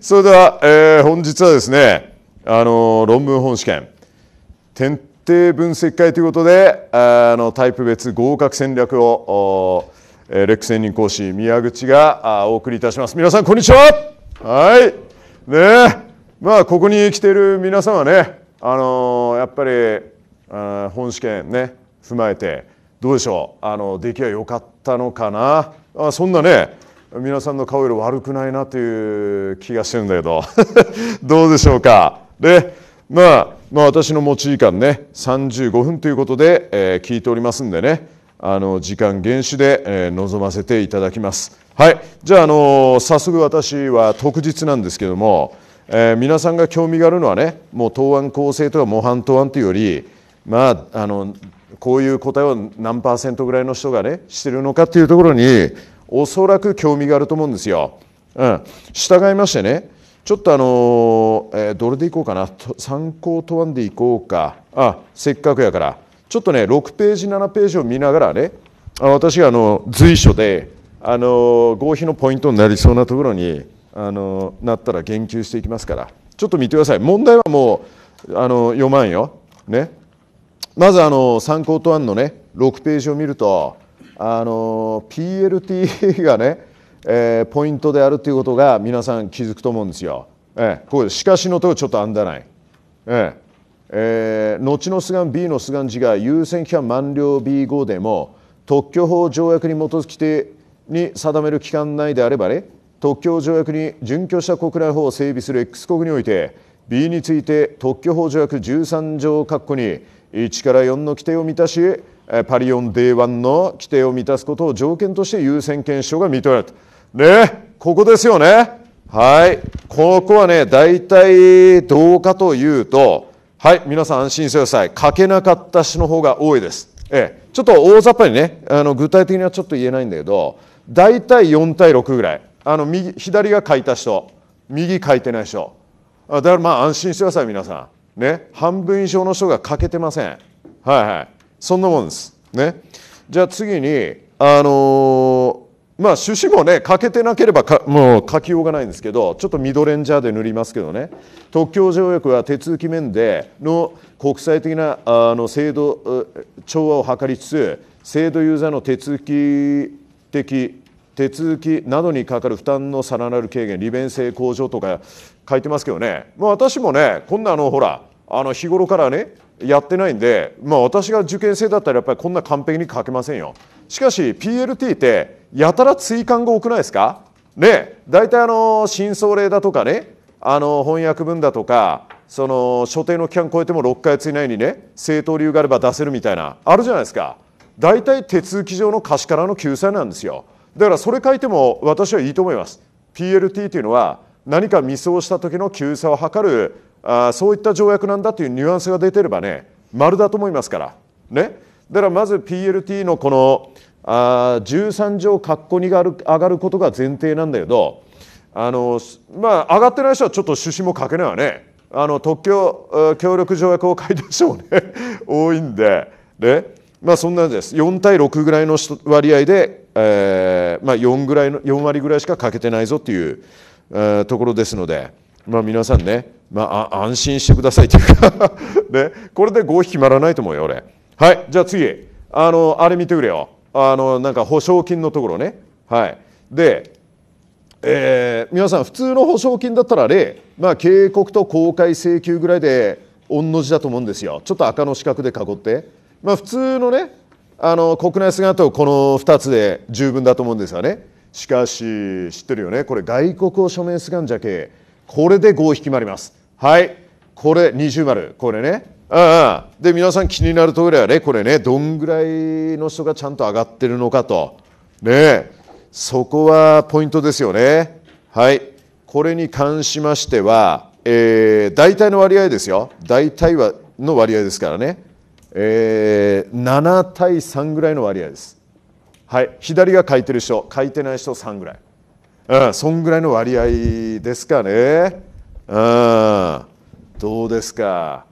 それでは、えー、本日はですね、あの論文本試験点定分析会ということであのタイプ別合格戦略をえレック専任講師宮口がお送りいたします皆さんこんにちははいねまあここに来ている皆さんはねあのやっぱりあ本試験ね踏まえてどうでしょうあの出来は良かったのかなあそんなね皆さんの顔色悪くないなという気がしてるんだけど どうでしょうかで、まあ、まあ私の持ち時間ね35分ということで、えー、聞いておりますんでねあの時間厳守で、えー、臨ませていただきますはいじゃあ、あのー、早速私は特日なんですけども、えー、皆さんが興味があるのはねもう答案構成とか模範答案というよりまああのこういう答えを何パーセントぐらいの人がねしてるのかっていうところにおそらく興味があると思うんですよ。うん、従いましてねちょっとあのえー、どれでいこうかな参考問案でいこうかあせっかくやからちょっとね6ページ7ページを見ながらねあ私があの随所であの合否のポイントになりそうなところにあのなったら言及していきますからちょっと見てください問題はもうあの読まんよ、ね、まずあの参考答案のね6ページを見るとあの PLT がね、えー、ポイントであるということが皆さん気づくと思うんですよ。ええ、こうしかしのとちょっとあんだない。えええー、後のスガン B のスガンが優先期間満了 B5 でも特許法条約に基づきてに定める期間内であればね特許条約に準拠した国内法を整備する X 国において B について特許法条約13条括弧に1から4の規定を満たしパリオン D1 の規定を満たすことを条件として優先検証が認められた。ね、ここですよね。はい。ここはね、大体どうかというと、はい、皆さん安心してください。書けなかった詩の方が多いです。ええ、ちょっと大雑把にね、あの具体的にはちょっと言えないんだけど、大体4対6ぐらい。あの右左が書いた人、右書いてない人。だからまあ安心してください、皆さん。ね、半分以上の人が書けてません。はいはい。そんなもんです。ね、じゃあ次に、あのー、まあ、趣旨もね欠けてなければもう書きようがないんですけどちょっとミドレンジャーで塗りますけどね特許条約は手続き面での国際的なあの制度調和を図りつつ制度ユーザーの手続き的手続きなどにかかる負担のさらなる軽減利便性向上とか書いてますけどね、まあ、私もねこんなあのほらあの日頃からねやってないんで、まあ、私が受験生だったらやっぱりこんな完璧に書けませんよしかし PLT ってやたら追加が多くないですかね大体あの真相例だとかねあの翻訳文だとかその所定の期間超えても6ヶ月以内にね正当理由があれば出せるみたいなあるじゃないですか大体手続き上の貸しからの救済なんですよだからそれ書いても私はいいと思います PLT というのは何かミスをした時の救済を図るあそういった条約なんだというニュアンスが出てればね丸だと思いますから、ね、だからまず PLT のこのあ13条括弧にが上がることが前提なんだけどあの、まあ、上がってない人はちょっと趣旨も書けないわねあの特許協力条約を書いた人もね 多いんで、でまあ、そんなんです4対6ぐらいの割合で、えーまあ、4, ぐらいの4割ぐらいしか書けてないぞっていう、えー、ところですので。まあ、皆さんね、まあ、安心してくださいというか ね、これで5匹決まらないと思うよ俺はいじゃあ次あのあれ見てくれよあのなんか保証金のところねはいでえー、皆さん普通の保証金だったら例、まあ、警告と公開請求ぐらいで御の字だと思うんですよちょっと赤の四角で囲って、まあ、普通のねあの国内姿とこの2つで十分だと思うんですよねしかし知ってるよねこれ外国を署名すがんじゃけこれで5匹もあります。はい。これ20丸。これね。ああで、皆さん気になるところはね、これね、どんぐらいの人がちゃんと上がってるのかと。ねそこはポイントですよね。はい。これに関しましては、えー、大体の割合ですよ。大体はの割合ですからね。えー、7対3ぐらいの割合です。はい。左が書いてる人、書いてない人3ぐらい。うん、そんぐらいの割合ですかね。うん、どうですか。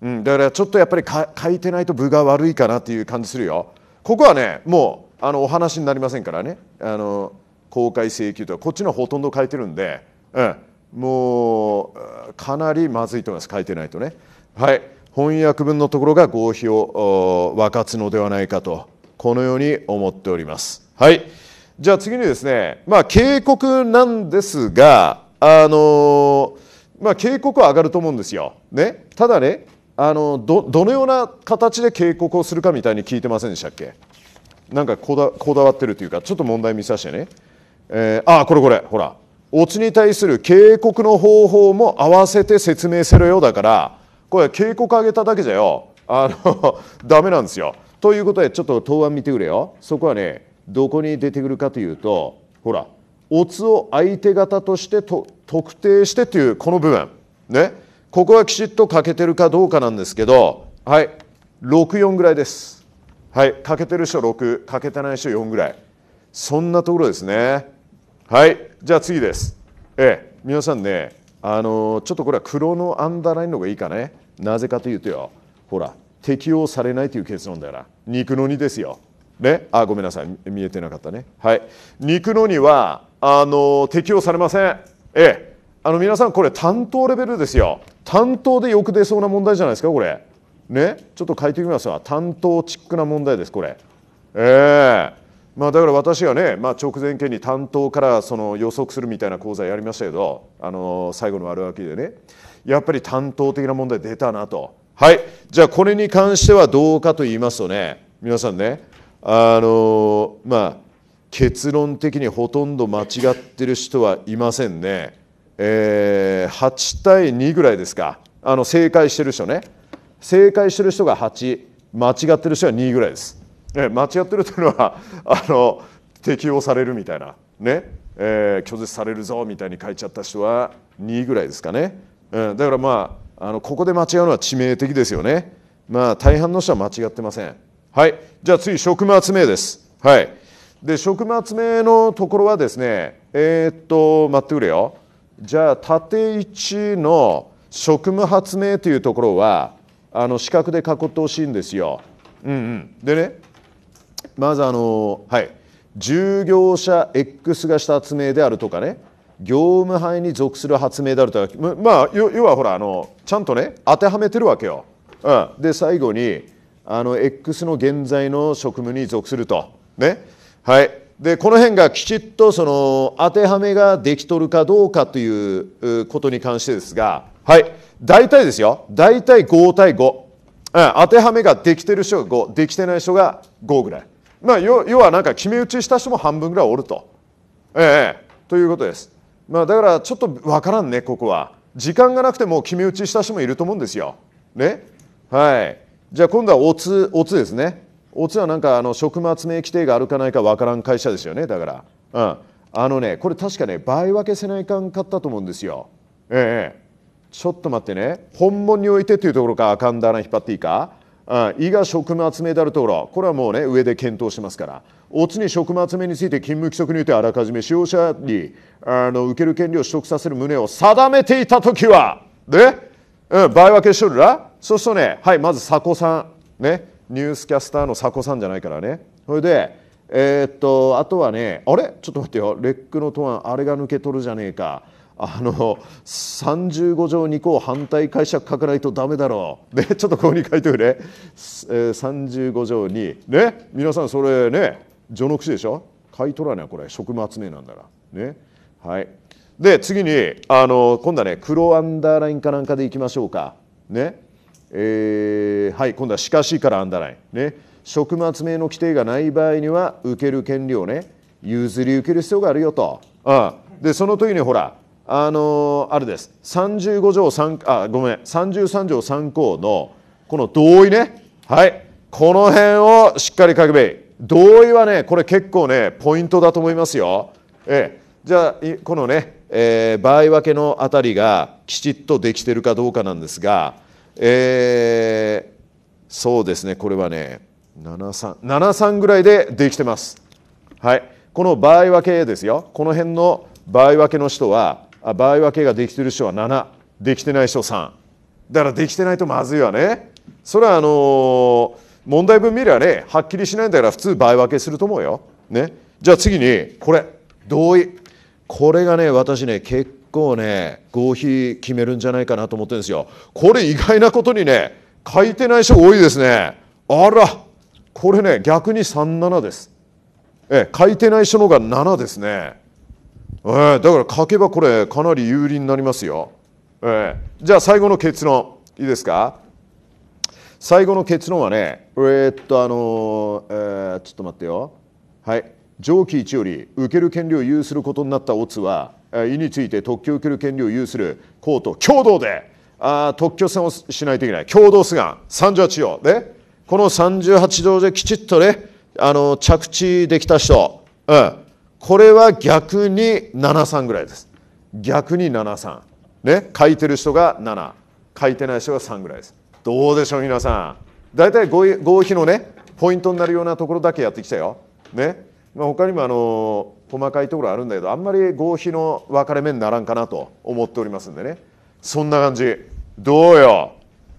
うん、だからちょっとやっぱり書いてないと分が悪いかなっていう感じするよ。ここはね、もうあのお話になりませんからね。あの公開請求とかこっちのほとんど書いてるんで、うん、もうかなりまずいと思います。書いてないとね。はい、翻訳文のところが合否を分かつのではないかとこのように思っております。はい。じゃあ次にですね、まあ、警告なんですが、あのまあ、警告は上がると思うんですよ。ね、ただねあのど、どのような形で警告をするかみたいに聞いてませんでしたっけなんかこだこだわってるというか、ちょっと問題見させてね。えー、ああ、これこれ、ほら、オチに対する警告の方法も合わせて説明せろよだから、これ、警告上げただけじゃよ、あの ダメなんですよ。ということで、ちょっと答案見てくれよ。そこはね、どこに出てくるかというとほらオツを相手方としてと特定してというこの部分ねここはきちっと欠けてるかどうかなんですけどはい64ぐらいですはい欠けてる人6欠けてない人4ぐらいそんなところですねはいじゃあ次ですええ皆さんねあのちょっとこれは黒のアンダーラインの方がいいかねなぜかというとよほら適用されないという結論だよな肉の2ですよね、あごめんなさい見えてなかったね、はい、肉のにはあの適用されません、ええ、あの皆さんこれ担当レベルですよ担当でよく出そうな問題じゃないですかこれねちょっと書いてみますわ担当チックな問題ですこれええまあ、だから私がね、まあ、直前期に担当からその予測するみたいな講座やりましたけど、あの最後の悪書きでねやっぱり担当的な問題出たなとはいじゃあこれに関してはどうかと言いますとね皆さんねあのまあ結論的にほとんど間違ってる人はいませんね、えー、8対2ぐらいですかあの正解してる人ね正解してる人が8間違ってる人は2ぐらいです、え間違ってるというのは あの適用されるみたいなね、えー、拒絶されるぞみたいに書いちゃった人は2ぐらいですかね、うん、だからまああのここで間違うのは致命的ですよねまあ大半の人は間違ってませんはい。じゃあ次、職務集めです。はい。で、職務集めのところはですね、えー、っと、待ってくれよ。じゃあ、縦1の職務発明というところは、あの、四角で囲ってほしいんですよ。うんうん。でね、まずあの、はい。従業者 X がした発明であるとかね、業務範囲に属する発明であるとか、まあ、要はほら、あの、ちゃんとね、当てはめてるわけよ。うん。で、最後に、あの X の現在の職務に属すると。ねはい、でこの辺がきちっとその当てはめができとるかどうかということに関してですが、はい、大体ですよ大体5対5、うん、当てはめができてる人が5できてない人が5ぐらい、まあ、要はなんか決め打ちした人も半分ぐらいおると、ええということです、まあ、だからちょっと分からんねここは時間がなくても決め打ちした人もいると思うんですよねはいじゃあ今度はおつですねおはなんかあの食務集め規定があるかないかわからん会社ですよねだから、うん、あのねこれ確かね倍分けせないかんかったと思うんですよええちょっと待ってね本物においてというところかあかんだな引っ張っていいかあ胃が食集名であるところこれはもうね上で検討しますからおつに食集名について勤務規則においてあらかじめ使用者にあの受ける権利を取得させる旨を定めていた時はで、うん、倍分けしとるらそうするとねはいまず佐古さんねニュースキャスターの佐古さんじゃないからねそれでえー、っとあとはねあれちょっと待ってよレックのトアンあれが抜け取るじゃねえかあの35条2項反対解釈書かないとダメだろう、でちょっとここに書いてくれ、えー、35条2ね皆さんそれね序の口でしょ買い取らないこれ職務集めなんだからねはいで次にあの今度はね黒アンダーラインかなんかでいきましょうかねえー、はい今度は「しかし」からアンダーラインね食末名の規定がない場合には受ける権利をね譲り受ける必要があるよと、うん、でその時にほらあのー、あれです35条3あごめん33条3項のこの同意ねはいこの辺をしっかり書くべ同意はねこれ結構ねポイントだと思いますよ、ええ、じゃあこのね、えー、場合分けのあたりがきちっとできてるかどうかなんですがえー、そうですねこれはね73ぐらいでできてます。はい、この場合分けですよこの辺の場合分けの人はあ場合分けができてる人は7できてない人3だからできてないとまずいわねそれはあのー、問題文見りゃねはっきりしないんだから普通場合分けすると思うよ、ね、じゃあ次にこれ同意これがね私ね結構ね合否決めるんじゃないかなと思ってるんですよこれ意外なことにね書いてない人が多いですねあらこれね逆に37ですえ書いてない人の方が7ですねえー、だから書けばこれかなり有利になりますよ、えー、じゃあ最後の結論いいですか最後の結論はねえー、っとあのー、えー、ちょっと待ってよはい上記1より受ける権利を有することになったオツは意について特許を受ける権利を有する公と共同であ特許戦をしないといけない共同すが38条ねこの38条できちっとねあの着地できた人、うん、これは逆に73ぐらいです逆に73ね書いてる人が7書いてない人が3ぐらいですどうでしょう皆さん大体合否のねポイントになるようなところだけやってきたよね、まあ、他にもあのー細かいところあるんだけどあんまり合否の分かれ目にならんかなと思っておりますんでねそんな感じどうよ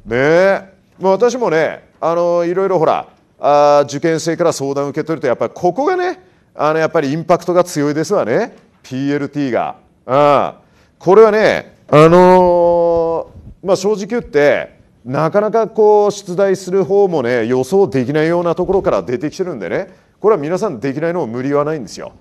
ねえ、ま私もねあのいろいろほらあ受験生から相談受け取るとやっぱりここがねあのやっぱりインパクトが強いですわね PLT がん、これはねあのー、まあ正直言ってなかなかこう出題する方もね予想できないようなところから出てきてるんでねこれは皆さんできないのも無理はないんですよ。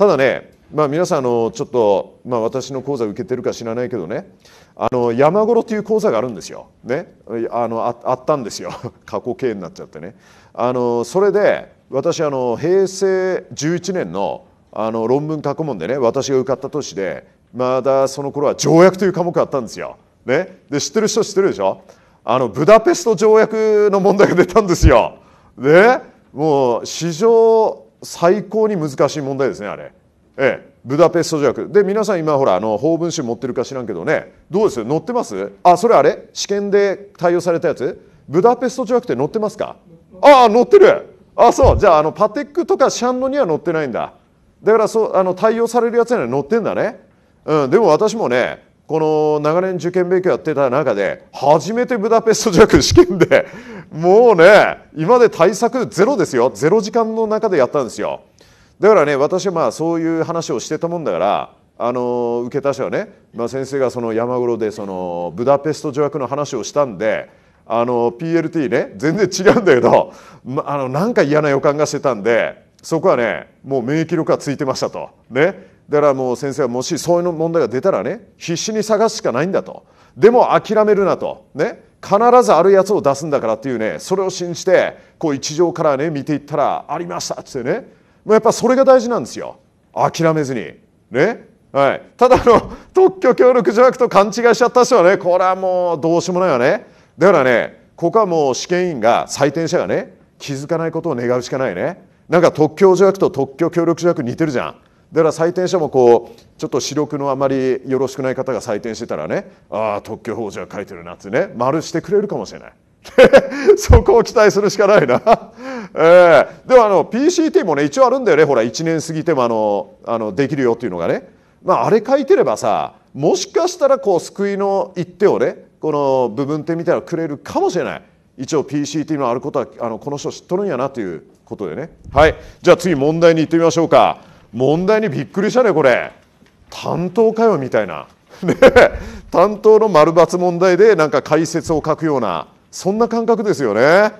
ただね、まあ、皆さんあのちょっと、まあ、私の講座受けてるか知らないけどねあの山頃という講座があるんですよ、ね、あのああったんですよ 過去形になっちゃってねあのそれで私あの平成11年のあの論文過去問でね私が受かった年でまだその頃は条約という科目があったんですよ、ね、で知ってる人知ってるでしょあのブダペスト条約の問題が出たんですよ。ね、もう史上最高に難しい問題ですねあれ。ええ、ブダペスト条約で皆さん今ほらあの法文集持ってるか知らんけどねどうです載ってますあそれあれ試験で対応されたやつブダペスト条約って載ってますかああ載ってるあそうじゃああのパテックとかシャンノには載ってないんだだからそうあの対応されるやつには載ってんだね、うん、でも私もねこの長年受験勉強やってた中で初めてブダペスト条約試験でもうね今で対策ゼロですよゼロ時間の中でやったんですよだからね私はまあそういう話をしてたもんだからあの受けた人はね、まあ、先生がその山頃でそのブダペスト条約の話をしたんであの PLT ね全然違うんだけど、ま、あのなんか嫌な予感がしてたんでそこはねもう免疫力がついてましたと。ねだからもう先生はもしそういう問題が出たらね必死に探すしかないんだとでも諦めるなとね必ずあるやつを出すんだからっていうねそれを信じてこう一条からね見ていったらありましたっつってねもうやっぱそれが大事なんですよ諦めずにねはい、ただの 特許協力条約と勘違いしちゃった人はねこれはもうどうしようもないよねだからねここはもう試験委員が採点者がね気づかないことを願うしかないねなんか特許条約と特許協力条約似てるじゃんだから採点者もこうちょっと視力のあまりよろしくない方が採点してたらねああ特許法じゃ書いてるなってね丸してくれるかもしれない そこを期待するしかないな えー、でもあの PCT もね一応あるんだよねほら1年過ぎてもあのあのできるよっていうのがね、まあ、あれ書いてればさもしかしたらこう救いの一手をねこの部分点みたいなのくれるかもしれない一応 PCT のあることはあのこの人知っとるんやなということでねはいじゃあ次問題に行ってみましょうか問題にびっくりしたねこれ担当かよみたいな 担当の丸抜問題でなんか解説を書くようなそんな感覚ですよね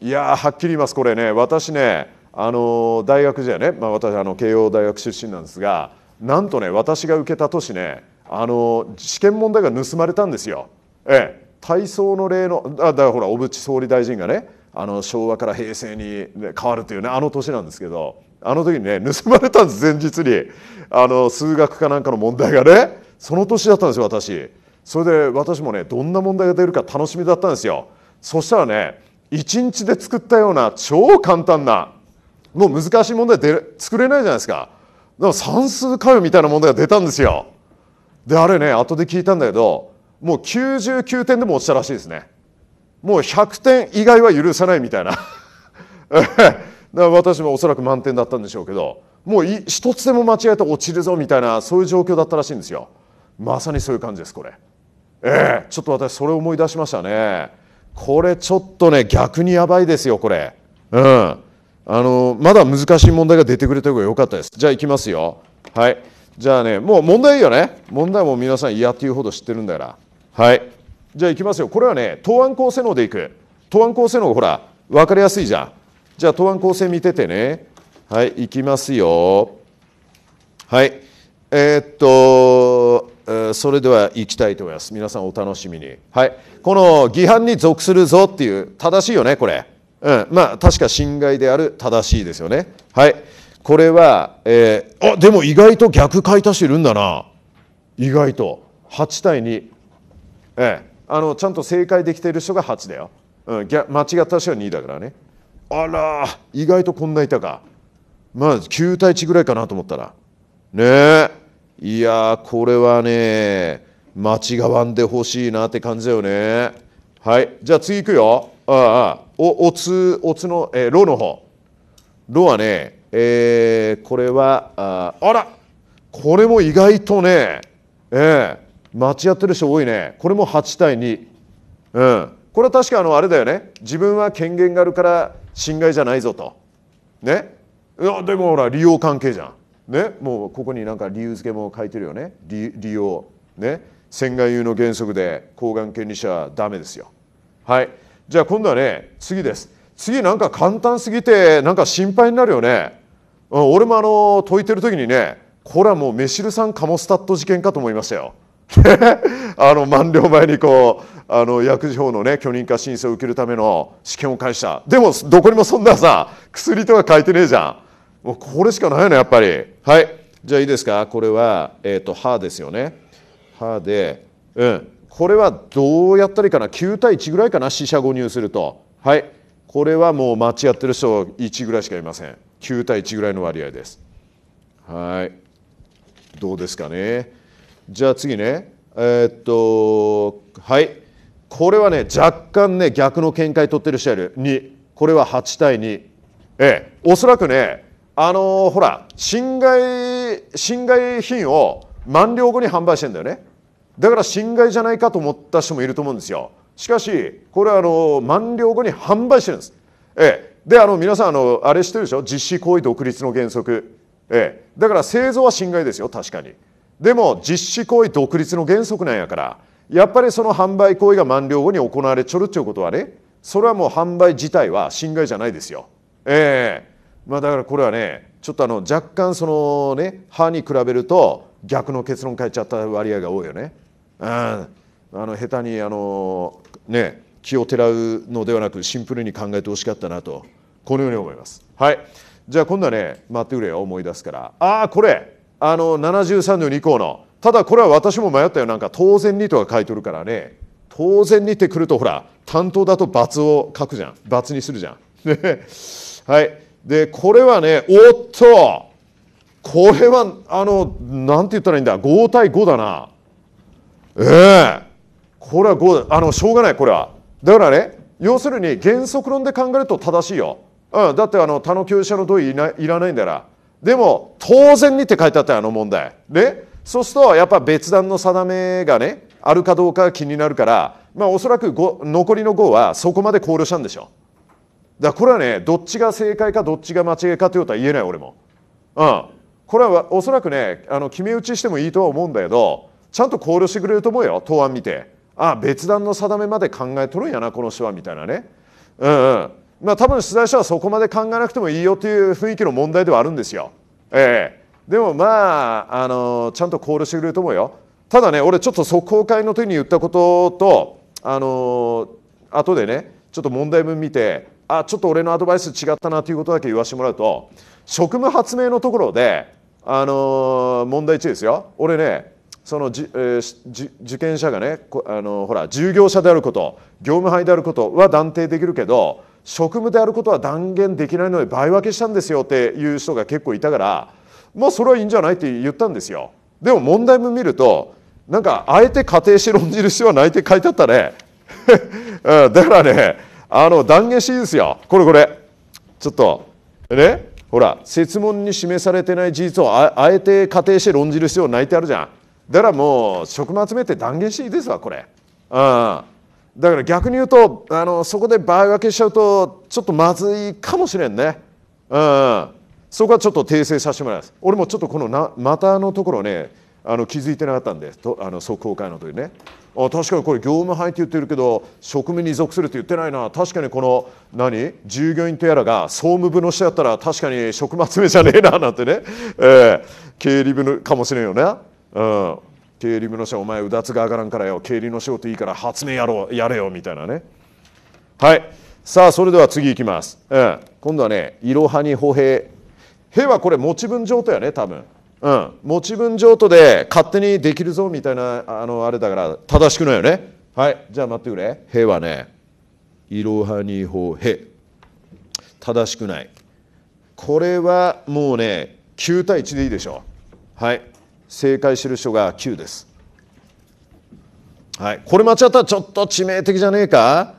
いやはっきり言いますこれね私ねあの大学時代ね、まあ、私あの慶応大学出身なんですがなんとね私が受けた年ねあの試験問題が盗まれたんですよ。ええ、体操の例のあだからほら小渕総理大臣がねあの昭和から平成に変わるというねあの年なんですけどあの時にね 盗まれたんです前日にあの数学かなんかの問題がねその年だったんですよ私それで私もねどんな問題が出るか楽しみだったんですよそしたらね一日で作ったような超簡単なもう難しい問題で作れないじゃないですかだから算数かよみたいな問題が出たんですよであれね後で聞いたんだけどもう99点でも落ちたらしいですねもう100点以外は許さないみたいな だから私もおそらく満点だったんでしょうけどもう一つでも間違えて落ちるぞみたいなそういう状況だったらしいんですよまさにそういう感じですこれええー、ちょっと私それ思い出しましたねこれちょっとね逆にやばいですよこれうんあのまだ難しい問題が出てくれた方が良かったですじゃあいきますよはいじゃあねもう問題いいよね問題も皆さん嫌っていうほど知ってるんだからはいじゃあいきますよこれはね答案構成能でいく答案構成能ほら分かりやすいじゃんじゃあ、答案構成見ててね。はい、いきますよ。はい。えー、っと、それでは行きたいと思います。皆さんお楽しみに。はい。この議犯に属するぞっていう、正しいよね、これ。うん。まあ、確か侵害である正しいですよね。はい。これは、えー、あ、でも意外と逆いたしいるんだな。意外と。8対2。ええー、あの、ちゃんと正解できている人が8だよ。うん、間違った人は2だからね。あら意外とこんないたかまあ9対1ぐらいかなと思ったらねえいやこれはね間違わんでほしいなって感じだよねはいじゃあ次いくよああおおつおつの、えー、ロの方ロはね、えー、これはああらこれも意外とねええー、違ってる人多いねこれも8対2うんこれは確かあのあれだよね自分は権限があるから侵害じゃないぞとねいやでもほら利用関係じゃんねもうここになんか理由付けも書いてるよね利利用ね船外遊の原則でがん権利者はダメですよはいじゃあ今度はね次です次なんか簡単すぎてなんか心配になるよね、うん、俺もあの解いてる時にねこれはもうメシルさんカモスタット事件かと思いましたよあの満了前にこうあの薬事法のね許認可申請を受けるための試験を返したでもどこにもそんなさ薬とか書いてねえじゃんもうこれしかないのやっぱりはいじゃあいいですかこれは、えーと、歯ですよね歯でうんこれはどうやったらいいかな9対1ぐらいかな四捨五入するとはいこれはもう間違ってる人1ぐらいしかいません9対1ぐらいの割合ですはいどうですかねじゃあ次ねえー、っとはいこれはね若干ね逆の見解取ってる人いる、2これは8対2ええおそらくねあのー、ほら侵害侵害品を満了後に販売してんだよねだから侵害じゃないかと思った人もいると思うんですよしかしこれはあの満了後に販売してるんです、ええ、であの皆さんあのあれしてるでしょ実施行為独立の原則、ええ、だから製造は侵害ですよ確かにでも実施行為独立の原則なんやからやっぱりその販売行為が満了後に行われちょるっていうことはねそれはもう販売自体は侵害じゃないですよ。ええー、まあ、だからこれはねちょっとあの若干そのね歯に比べると逆の結論変えちゃった割合が多いよね。うん、あの下手にあのね気をてらうのではなくシンプルに考えてほしかったなとこのように思います。はいじゃあ今度はね待ってくれよ思い出すからああこれあの73の2項のただこれは私も迷ったよなんか当然にとか書いてるからね当然にってくるとほら担当だと罰を書くじゃん罰にするじゃん。はいでこれはねおっとこれはあのなんて言ったらいいんだ5対5だなええー、これは5あのしょうがないこれはだからね要するに原則論で考えると正しいよ、うん、だってあの他の教者の同意いいらないんだからでも当然にって書いてあったあの問題ねそうするとやっぱ別段の定めがねあるかどうかが気になるからまあおそらく残りの5はそこまで考慮したんでしょだからこれはねどっちが正解かどっちが間違いかということは言えない俺もうんこれはおそらくねあの決め打ちしてもいいとは思うんだけどちゃんと考慮してくれると思うよ答案見てああ別段の定めまで考えとるんやなこの手話みたいなねうんうんまあ、多分出題者はそこまで考えなくてもいいよという雰囲気の問題ではあるんですよ。ええ、でもまああのちゃんと考慮してくれると思うよ。ただね俺ちょっと速報会の時に言ったこととあの後でねちょっと問題文見てあちょっと俺のアドバイス違ったなということだけ言わせてもらうと職務発明のところであの問題1ですよ俺ねそのじ、えー、受験者がねあのほら従業者であること業務範囲であることは断定できるけど職務であることは断言できないので倍分けしたんですよっていう人が結構いたからまあそれはいいんじゃないって言ったんですよでも問題も見るとなんかあえて仮定して論じる必要はないって書いてあったね、うん、だからねあの断言していいですよこれこれちょっとねほら説問に示されてない事実をああえて仮定して論じる必要ないってあるじゃんだからもう職務集めて断言していいですわこれうんだから逆に言うとあのそこで場合分けしちゃうとちょっとまずいかもしれんね。うん、そこはちょっと訂正させてもらいます。俺もちょっとこのなたのところねあの気づいてなかったんでとあの即公開の時ねあ確かにこれ業務配って言ってるけど職務に属するって言ってないな確かにこの何従業員とやらが総務部の人やったら確かに職務集めじゃねえななんてね、えー、経理部のかもしれんよね。うん経理部の社お前うだつが上がらんからよ経理の仕事いいから発明やろうやれよみたいなねはいさあそれでは次いきます、うん、今度はね「いろはに歩兵」「へ」はこれ持ち分譲渡やね多分うん持ち分譲渡で勝手にできるぞみたいなあのあれだから正しくないよねはいじゃあ待ってくれ「へ」はね「いろはに歩兵」正しくないこれはもうね9対1でいいでしょはい正解しる人が9です。はい、これ間違ったらちょっと致命的じゃねえか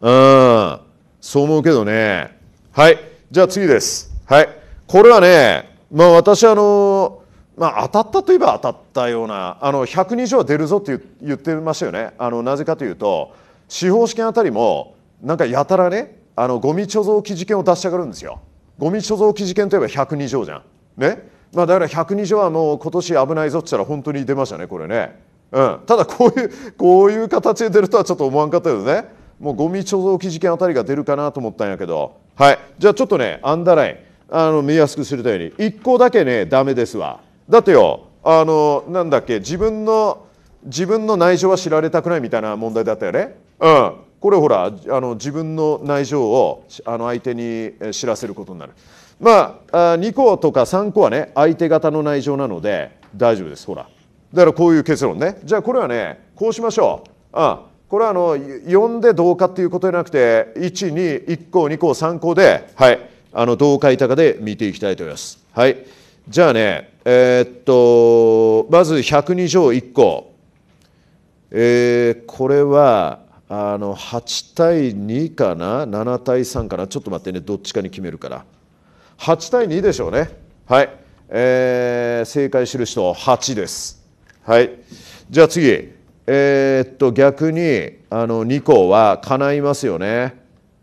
うんそう思うけどねはいじゃあ次ですはいこれはねまあ私あのまあ当たったといえば当たったようなあの100人以上は出るぞって言ってましたよねあのなぜかというと司法試験あたりもなんかやたらねあのゴミ貯蔵記事件を出したがるんですよゴミ貯蔵記事件といえば1 0人以上じゃんねまあ、だから120はもう今年危ないぞって言ったら本当に出ましたねこれね、うん、ただこういうこういう形で出るとはちょっと思わんかったけどねもうゴミ貯蔵機事件あたりが出るかなと思ったんやけどはいじゃあちょっとねアンダーラインあの見やすくするために1個だけねダメですわだってよあのなんだっけ自分の自分の内情は知られたくないみたいな問題だったよねうんこれほらあの自分の内情をあの相手に知らせることになるまあ2個とか3個はね相手方の内情なので大丈夫ですほらだからこういう結論ねじゃあこれはねこうしましょうあこれはあの4で同化っていうことじゃなくて121項2項3項ではいあのう書いたかで見ていきたいと思いますはいじゃあねえー、っとまず102条1項えー、これはあの8対2かな7対3かなちょっと待ってねどっちかに決めるから8対2でしょうね。はい。えー、正解する人8です。はい。じゃあ次。えー、っと、逆に、あの、2項は叶いますよね。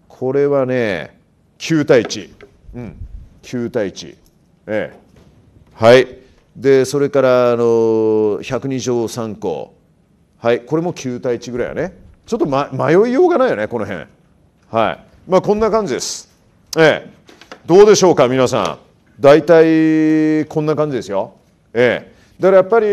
これはね、9対1。うん。9対1。ええ。はい。で、それから、あの、102条3項。はい。これも9対1ぐらいやね。ちょっと、ま、迷いようがないよね、この辺。はい。まあ、こんな感じです。ええ。どうでしょうか皆さん大体こんな感じですよええだからやっぱり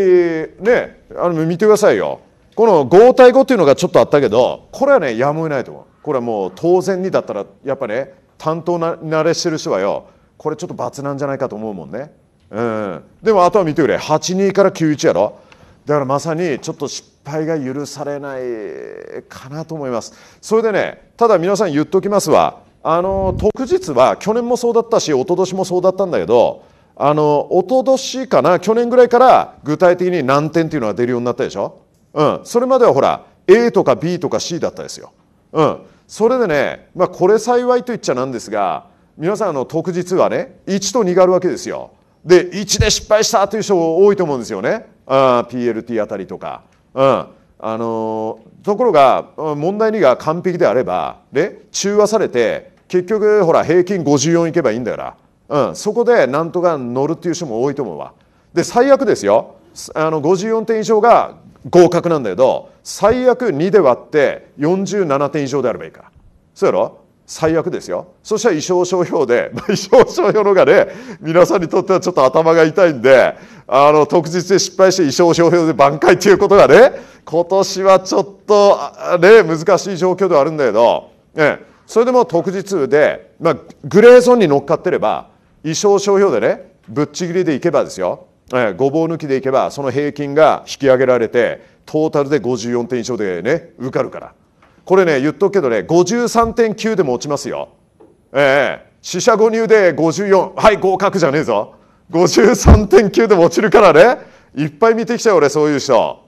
ねあの見てくださいよこの5対5っていうのがちょっとあったけどこれはねやむを得ないと思うこれはもう当然にだったらやっぱね担当な慣れしてる人はよこれちょっと罰なんじゃないかと思うもんねうんでもあとは見てくれ82から91やろだからまさにちょっと失敗が許されないかなと思いますそれでねただ皆さん言っときますわあの特日は去年もそうだったし一昨年もそうだったんだけどあの一昨年かな去年ぐらいから具体的に難点っていうのが出るようになったでしょ、うん、それまではほら A とか B とか C だったですよ、うん、それでね、まあ、これ幸いと言っちゃなんですが皆さんの特日はね1と2があるわけですよで1で失敗したという人多いと思うんですよねあ PLT あたりとか、うん、あのー、ところが問題2が完璧であれば、ね、中和されて結局ほら平均54いけばいいんだから、うん、そこでなんとか乗るっていう人も多いと思うわで最悪ですよあの54点以上が合格なんだけど最悪2で割って47点以上であればいいからそうやろ最悪ですよそしたら衣装商標で、まあ、衣装商標のがね皆さんにとってはちょっと頭が痛いんであの特実で失敗して衣装商標で挽回っていうことがね今年はちょっとね難しい状況ではあるんだけど、ね、それでも特需通で、まあ、グレーゾーンに乗っかってれば衣装商標でねぶっちぎりでいけばですよ、えー、ごぼう抜きでいけばその平均が引き上げられてトータルで54点以上でね受かるからこれね言っとくけどね53.9でも落ちますよええー、四捨五入で54はい合格じゃねえぞ53.9でも落ちるからねいっぱい見てきちゃう俺そういう人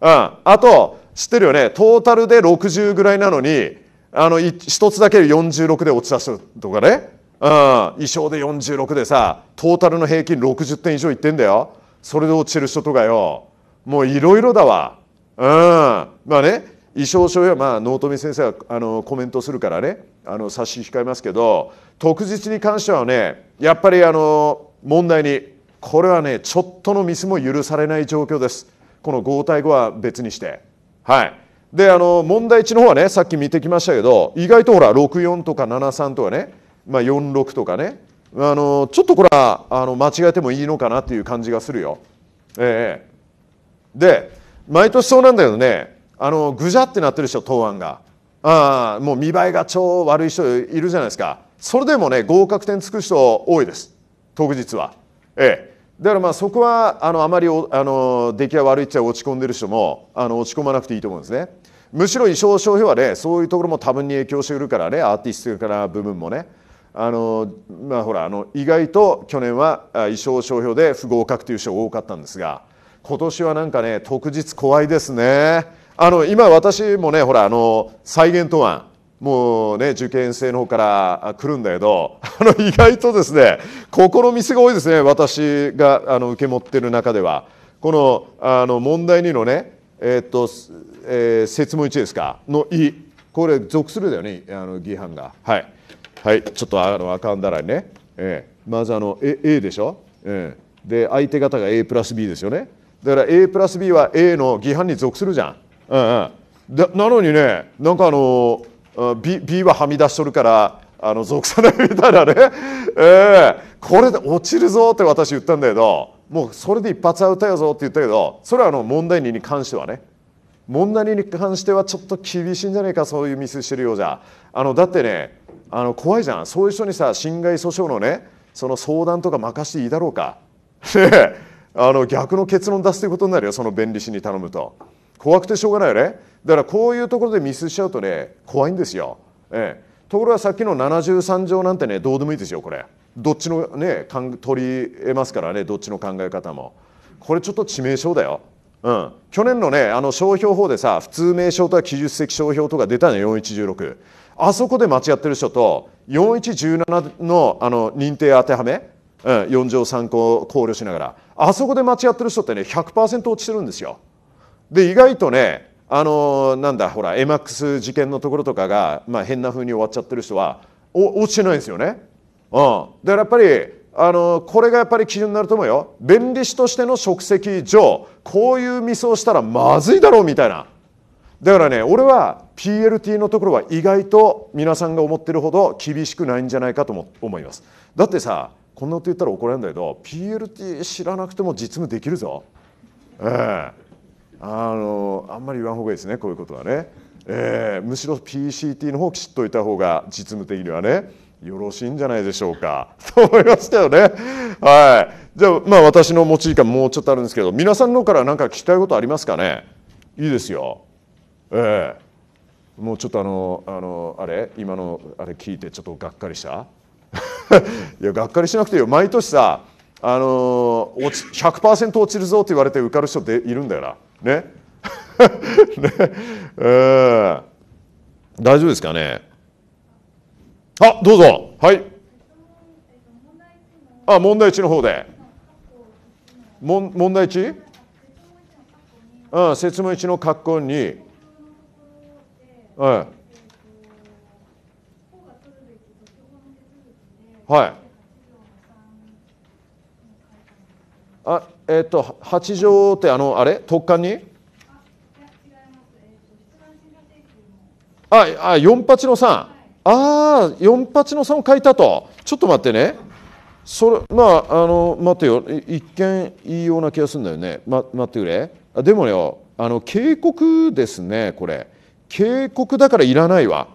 うんあと知ってるよねトータルで60ぐらいなのにあの一つだけ46で落ち出すとかね、うん、衣装で46でさトータルの平均60点以上いってんだよそれで落ちる人とかよもういろいろだわうんまあね衣装書やまあ納富先生はあのコメントするからねあの差し控えますけど特実に関してはねやっぱりあの問題にこれはねちょっとのミスも許されない状況ですこの5対5は別にしてはいであの問題1の方はねさっき見てきましたけど意外とほら64とか73とかね、まあ、46とかねあのちょっとこれはあの間違えてもいいのかなっていう感じがするよ。ええで毎年そうなんだけどねあのぐじゃってなってる人答案があもう見栄えが超悪い人いるじゃないですかそれでもね合格点つく人多いです当日は。ええだからまあそこはあのあまりあの出来が悪いっちゃ落ち込んでる人もあの落ち込まなくていいと思うんですね。むしろ衣装商標はねそういうところも多分に影響してくるからねアーティストから部分もねあのまあほらあの意外と去年は衣装商標で不合格という人が多かったんですが今年はなんかね特実怖いですねあの今私もねほらあの再現答案もうね受験生の方から来るんだけど あの意外とですねここの店が多いですね私があの受け持ってる中ではこのあの問題2のねえー、っと、えー、説問1ですかの「い」これ属するだよねあの義犯がはいはいちょっとあのかんだらね、えー、まずあの A, A でしょ、うん。で相手方が A プラス B ですよねだから A プラス B は A の義犯に属するじゃんうんうんだなのにねなんかあのー B, B ははみ出しとるからあの属さないみたいなね、えー、これで落ちるぞって私言ったんだけどもうそれで一発アウトやぞって言ったけどそれはあの問題2に関してはね問題2に関してはちょっと厳しいんじゃないかそういうミスしてるようじゃあのだってねあの怖いじゃんそういう人にさ侵害訴訟のねその相談とか任していいだろうか あの逆の結論出すということになるよその弁理士に頼むと怖くてしょうがないよねだからこういうところでミスしちゃうとね怖いんですよ、ええ、ところがさっきの73条なんてねどうでもいいですよこれどっちのね取り得ますからねどっちの考え方もこれちょっと致命傷だようん、去年のねあの商標法でさ普通名称とは記述的商標とか出たの4116あそこで間違ってる人と4117のあの認定当てはめ、うん、4条3項を考慮しながらあそこで間違ってる人ってね100%落ちてるんですよで意外とねあのなんだほら AMAX 事件のところとかが、まあ、変なふうに終わっちゃってる人はお落ちてないんですよね。うん、だからやっぱりあのこれがやっぱり基準になると思うよ弁理士としての職責上こういうミスをしたらまずいだろうみたいなだからね俺は PLT のところは意外と皆さんが思ってるほど厳しくないんじゃないかと思いますだってさこんなこと言ったら怒られるんだけど PLT 知らなくても実務できるぞええーあのあんまり言わんほうがいいですねこういうことはね、えー、むしろ PCT の方きちっといた方が実務的にはねよろしいんじゃないでしょうか と思いましたよねはいじゃあまあ私の持ち時間もうちょっとあるんですけど皆さんの方から何か聞きたいことありますかねいいですよええー、もうちょっとあのあのあれ今のあれ聞いてちょっとがっかりした いやがっかりしなくていいよ毎年さあの落ち100%落ちるぞって言われて受かる人っているんだよなねね、え ー、大丈夫ですかねあどうぞはいあ問題1の方で問題 1? うん、説明1の格好に、はい、はいあえっと、八条ってあのあれ特貫にああ4八の3、ああ4八の3を書いたとちょっと待ってねそれまああの待てよ一見いいような気がするんだよね、ま、待ってくれあでもよあの警告ですねこれ警告だからいらないわ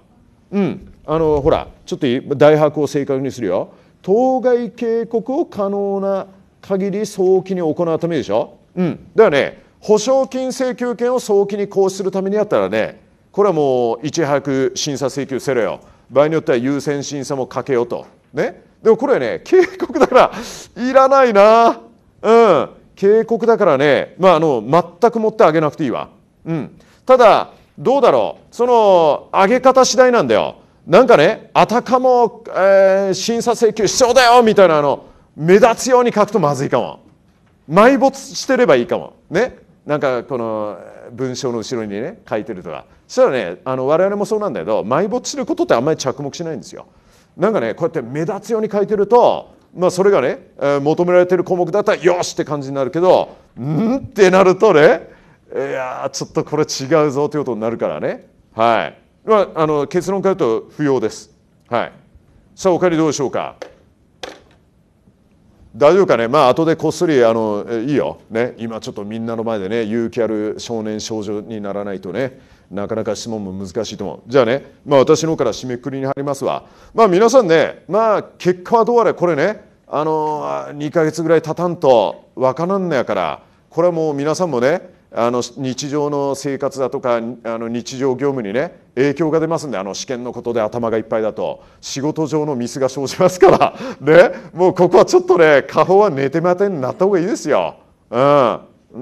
うんあのほらちょっと大白を正確にするよ当該警告を可能な限り早期に行うためでしょ、うん、だよね保証金請求権を早期に行使するためにやったらねこれはもういち早く審査請求せろよ場合によっては優先審査もかけようとねでもこれはね警告だからいらないなうん警告だからねまああの全く持ってあげなくていいわうんただどうだろうその上げ方次第なんだよなんかねあたかも、えー、審査請求必要だよみたいなの目立つように書くとまずいかも埋没してればいいかもねなんかこの文章の後ろにね書いてるとかそしたらねあの我々もそうなんだけど埋没することってあんまり着目しないんですよなんかねこうやって目立つように書いてるとまあそれがね、えー、求められてる項目だったらよしって感じになるけどんってなるとねいやちょっとこれ違うぞということになるからねはい、まあ、あの結論から言うと不要ですはいさあおかりどうでしょうか大丈夫かねまあ後でこっそりあのいいよ、ね、今ちょっとみんなの前でね勇気ある少年少女にならないとねなかなか質問も難しいと思うじゃあね、まあ、私の方から締めくくりに入りますわまあ皆さんねまあ結果はどうあれこれねあの2か月ぐらい経たんと分からんのやからこれはもう皆さんもねあの日常の生活だとかあの日常業務にね影響が出ますんであの試験のことで頭がいっぱいだと仕事上のミスが生じますから ねもうここはちょっとね過方は寝て待てになった方がいいですよ。うん、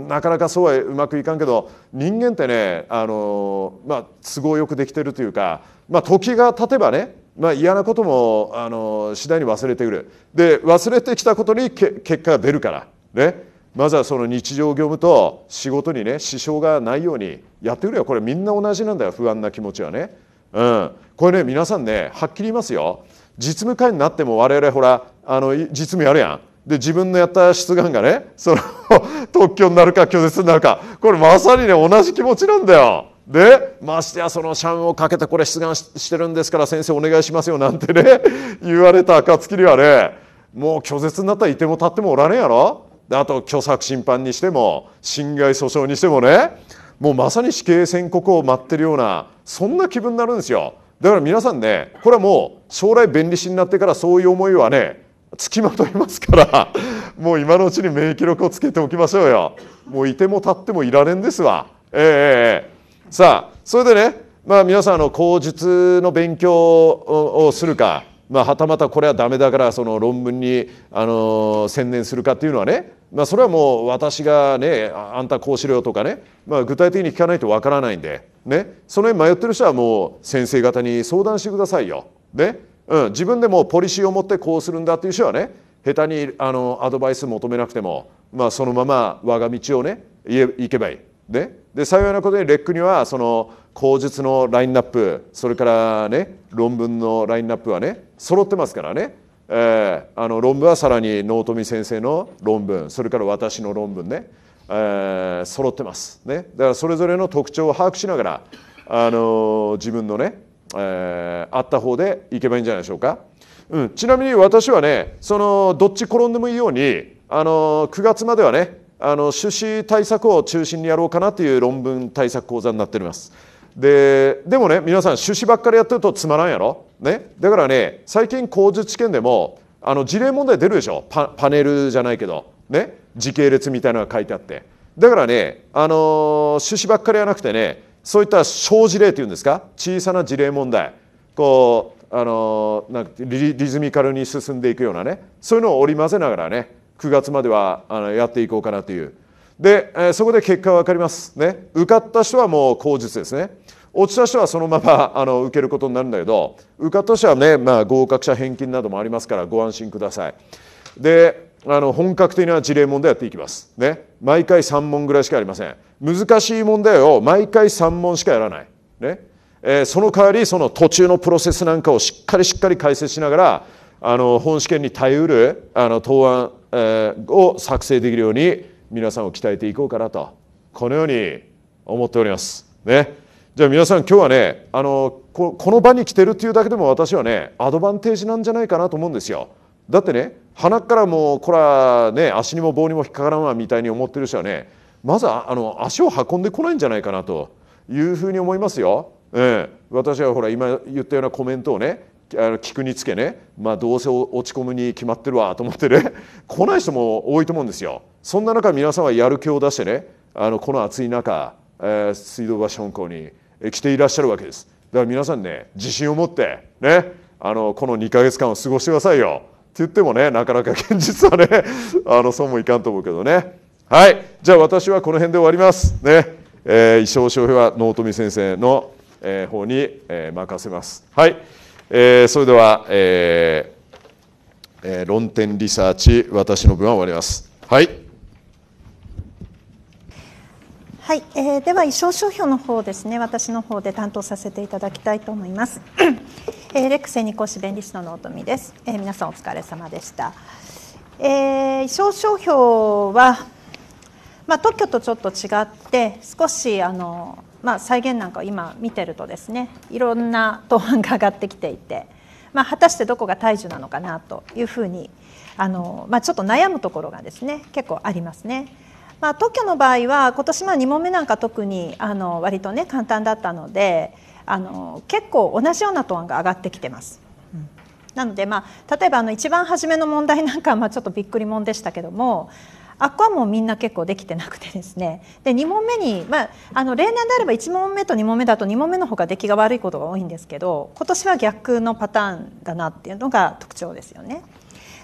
なかなかそうはうまくいかんけど人間ってねあの、まあ、都合よくできてるというか、まあ、時が経てばねまあ、嫌なこともあの次第に忘れてくるで忘れてきたことに結果が出るから、ね、まずはその日常業務と仕事にね支障がないようにやってくれよこれみんな同じなんだよ不安な気持ちはね。うん、これね皆さんねはっきり言いますよ実務会になっても我々ほらあの実務やるやんで自分のやった出願がねその 特許になるか拒絶になるかこれまさにね同じ気持ちなんだよ。でましてやそのシャンをかけてこれ出願してるんですから先生お願いしますよなんてね言われた暁にはねもう拒絶になったらいても立ってもおらねえやろあと虚作審判にしても侵害訴訟にしてもねもうまさに死刑宣告を待ってるようなそんな気分になるんですよだから皆さんねこれはもう将来弁理士になってからそういう思いはねつきまといますから もう今のうちに免疫力をつけておきましょうよもういても立ってもいられんですわええー、さあそれでねまあ皆さんの口述の勉強をするかまあ、はたまたこれはダメだからその論文にあの専念するかっていうのはね、まあ、それはもう私がねあんたこうしろよとかね、まあ、具体的に聞かないとわからないんで、ね、その辺迷ってる人はもう先生方に相談してくださいよ。ねうん、自分でもポリシーを持ってこうするんだっていう人はね下手にあのアドバイス求めなくても、まあ、そのまま我が道をね行けばいい。ねで幸いなことにレックにはその口述のラインナップそれからね論文のラインナップはね揃ってますからね、えー、あの論文はさらに納富先生の論文それから私の論文ね、えー、揃ってますねだからそれぞれの特徴を把握しながらあの自分のね、えー、あった方でいけばいいんじゃないでしょうか、うん、ちなみに私はねそのどっち転んでもいいようにあの9月まではねあの種子対策を中心にやろうかなという論文対策講座になっております。ででもね皆さん種子ばっかりやってるとつまらんやろ、ね、だからね最近工術試験でもあの事例問題出るでしょパパネルじゃないけど、ね、時系列みたいなのが書いてあってだからね、あのー、種子ばっかりじゃなくてねそういった小事例っていうんですか小さな事例問題こうあのー、なんかリズミカルに進んでいくようなねそういうのを織り交ぜながらね9月まではあのやっていこうかなというで、えー、そこで結果は分かりますね受かった人はもう口実ですね落ちた人はそのまま あの受けることになるんだけど受かった人はね、まあ、合格者返金などもありますからご安心くださいであの本格的な事例問題やっていきます、ね、毎回3問ぐらいしかありません難しい問題を毎回3問しかやらない、ねえー、その代わりその途中のプロセスなんかをしっかりしっかり解説しながらあの本試験に耐えうるあの答案、えを作成できるように皆さんを鍛えていこうかなとこのように思っております。ね、じゃあ皆さん今日はねあのこの場に来てるっていうだけでも私はねアドバンテージなんじゃないかなと思うんですよ。だってね鼻からもうこれはね足にも棒にも引っかからんわみたいに思ってる人はねまずあの足を運んでこないんじゃないかなというふうに思いますよ。え、う、え、ん、私はほら今言ったようなコメントをねあの聞くにつけね、まあ、どうせ落ち込むに決まってるわと思ってね 来ない人も多いと思うんですよ。そんな中皆さんはやる気を出してねあのこの暑い中、えー、水道橋本校に来ていらっしゃるわけです。だから皆さんね自信を持ってねあのこの2か月間を過ごしてくださいよって言ってもねなかなか現実はね あのそうもいかんと思うけどね。はいじゃあ私はこの辺で終わります。ねえー、衣装消平は納富先生の、えー、方に、えー、任せます。はいえー、それでは、えーえー、論点リサーチ、私の分は終わります。はい。はい、えー、では、意装商標の方ですね、私の方で担当させていただきたいと思います。えー、レックスニコシ弁理士の納富です、えー。皆さんお疲れ様でした。えー、衣装商標は、まあ、特許とちょっと違って少しあのまあ、再現なんかを今見てるとですねいろんな答案が上がってきていて、まあ、果たしてどこが大樹なのかなというふうにあの、まあ、ちょっと悩むところがですね結構ありますね。まあ、特許の場合は今年まあ2問目なんか特にあの割とね簡単だったのであの結構同じような答案が上がってきてます。なので、まあ、例えばあの一番初めの問題なんかはまあちょっとびっくりもんでしたけどもあっこはもうみんな結構できてなくてですねで2問目に、まあ、あの例年であれば1問目と2問目だと2問目の方が出来が悪いことが多いんですけど今年は逆のパターンだなっていうのが特徴ですよね。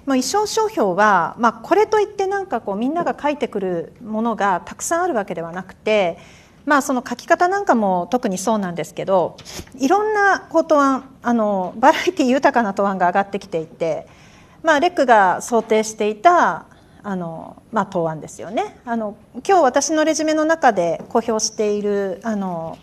もう一生商標は、まあ、これといってなんかこうみんなが書いてくるものがたくさんあるわけではなくて、まあ、その書き方なんかも特にそうなんですけどいろんなこう答案あのバラエティ豊かな答案が上がってきていて、まあ、レックが想定していたあの、まあ、答案ですよねあの今日私のレジュメの中で公表しているあの、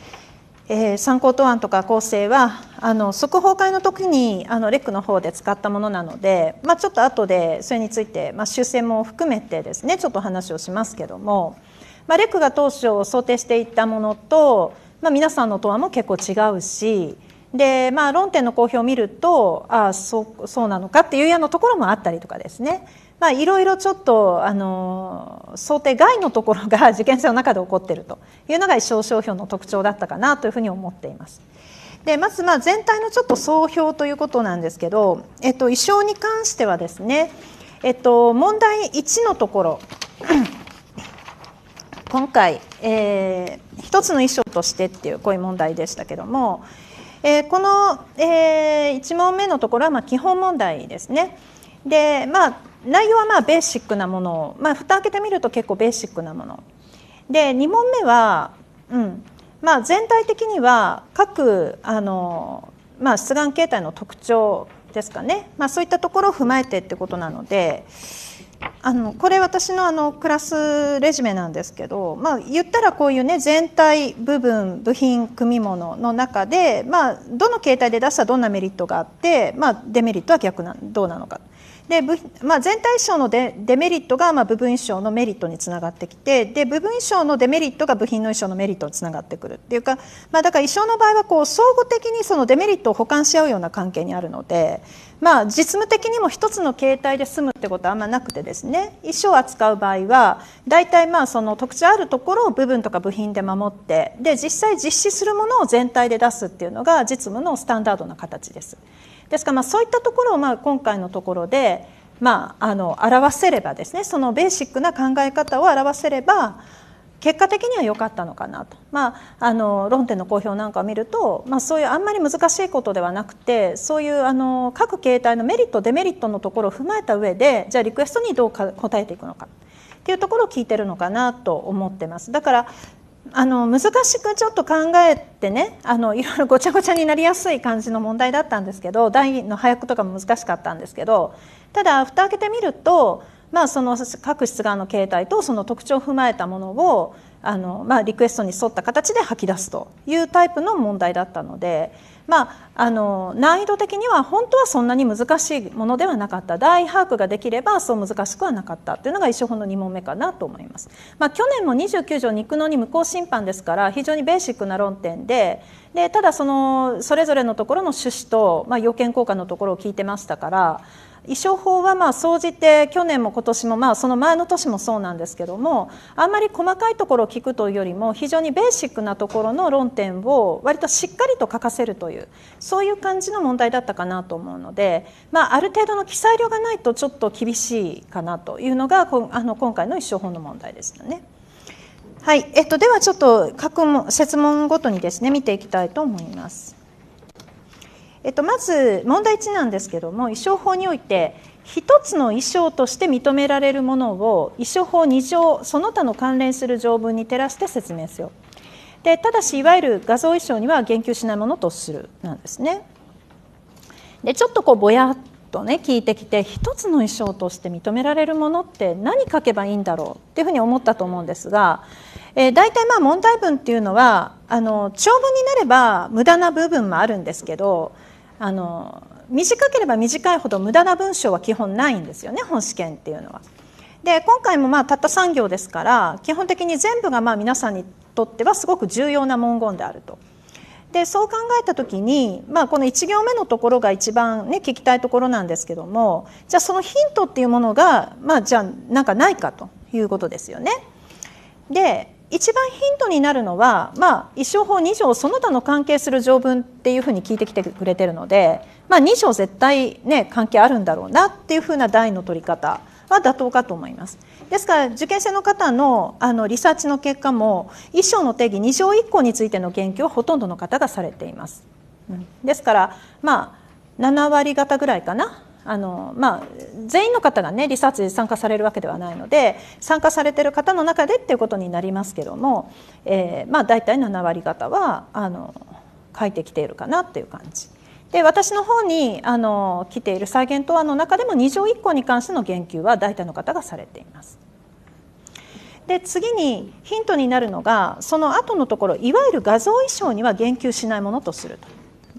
えー、参考答案とか構成はあの速報会の時にあのレックの方で使ったものなので、まあ、ちょっと後でそれについて、まあ、修正も含めてですねちょっと話をしますけども、まあ、レックが当初想定していたものと、まあ、皆さんの答案も結構違うし。でまあ、論点の公表を見るとああそうそうなのかっていうようなところもあったりとかですねまあ、いろいろちょっとあの想定外のところが 事件性の中で起こっているというのが衣装商標の特徴だったかなというふうに思っています。でまずまあ全体のちょっと総評ということなんですけど、えっと、衣装に関してはですね、えっと、問題1のところ 今回、えー、一つの衣装としてっていうこういう問題でしたけども、えー、この、えー、1問目のところはまあ基本問題ですね。でまあ内容はまあベーシックなものまあ蓋開けてみると結構ベーシックなもので2問目は、うんまあ、全体的には各あの、まあ、出願形態の特徴ですかね、まあ、そういったところを踏まえてってことなのであのこれ私のあのクラスレジュメなんですけど、まあ、言ったらこういうね全体部分部品組み物の中で、まあ、どの形態で出したらどんなメリットがあって、まあ、デメリットは逆などうなのか。で、まあ、全体賞のデメリットがまあ部分賞のメリットにつながってきてで部分賞のデメリットが部品の衣装のメリットにつながってくるっていうか、まあ、だから衣装の場合はこう相互的にそのデメリットを補完し合うような関係にあるので、まあ、実務的にも一つの形態で済むってことはあんまなくてですね衣装を扱う場合は大体まあその特徴あるところを部分とか部品で守ってで実際実施するものを全体で出すっていうのが実務のスタンダードな形です。ですからまあそういったところをまあ今回のところで、まあ、あの表せればですねそのベーシックな考え方を表せれば結果的には良かったのかなと、まあ、あの論点の公表なんかを見ると、まあ、そういうあんまり難しいことではなくてそういうあの各形態のメリットデメリットのところを踏まえた上でじゃあリクエストにどうか答えていくのかっていうところを聞いてるのかなと思ってます。だからあの難しくちょっと考えてねあのいろいろ ごちゃごちゃになりやすい感じの問題だったんですけど第2の早くとかも難しかったんですけどただ蓋開けてみると、まあ、その各室側の形態とその特徴を踏まえたものをあの、まあ、リクエストに沿った形で吐き出すというタイプの問題だったので。まあ、あの難易度的には本当はそんなに難しいものではなかった大把握ができればそう難しくはなかったというのが一生法の2問目かなと思います。まあ、去年も29条肉のに無効審判ですから非常にベーシックな論点ででただそのそれぞれのところの趣旨と、まあ、要件効果のところを聞いてましたから衣装法はまあ総じて去年も今年もまあその前の年もそうなんですけどもあんまり細かいところを聞くというよりも非常にベーシックなところの論点を割としっかりと書かせるというそういう感じの問題だったかなと思うので、まあ、ある程度の記載量がないとちょっと厳しいかなというのがこあの今回の一生法の問題でしたね。はいえっと、ではちょっと各質問ごとにですね見ていきたいと思います。えっと、まず問題1なんですけども衣装法において一つの衣装として認められるものを衣装法2条その他の関連する条文に照らして説明すよでただしいわゆる画像衣装には言及しないものとするなんですねでちょっとこうぼやっとね聞いてきて一つの衣装として認められるものって何書けばいいんだろうっていうふうに思ったと思うんですが、えー、大体まあ問題文っていうのはあの長文になれば無駄な部分もあるんですけどあの短ければ短いほど無駄な文章は基本ないんですよね本試験っていうのは。で今回もまあたった3行ですから基本的に全部がまあ皆さんにとってはすごく重要な文言であると。でそう考えた時に、まあ、この1行目のところが一番、ね、聞きたいところなんですけどもじゃあそのヒントっていうものが、まあ、じゃあなんかないかということですよね。で一番ヒントになるのは、まあ、一生法二条その他の関係する条文っていうふうに聞いてきてくれてるので、まあ、二条絶対、ね、関係あるんだろうなっていうふうな題の取り方は妥当かと思います。ですから受験生の方のあのリサーチの結果も一章の定義二条一項についての研究はほとんどの方がされています。うん、ですから、まあ、7割方ぐらいかなあの、まあ、全員の方がねリサーチに参加されるわけではないので参加されてる方の中でっていうことになりますけども、えーまあ、大体7割方はあの書いてきているかなっていう感じ。で私の方にあの来ている再現答案の中でも2条1項に関しての言及は大体の方がされています。で次にヒントになるのがその後のところいわゆる画像衣装には言及しないものとすると。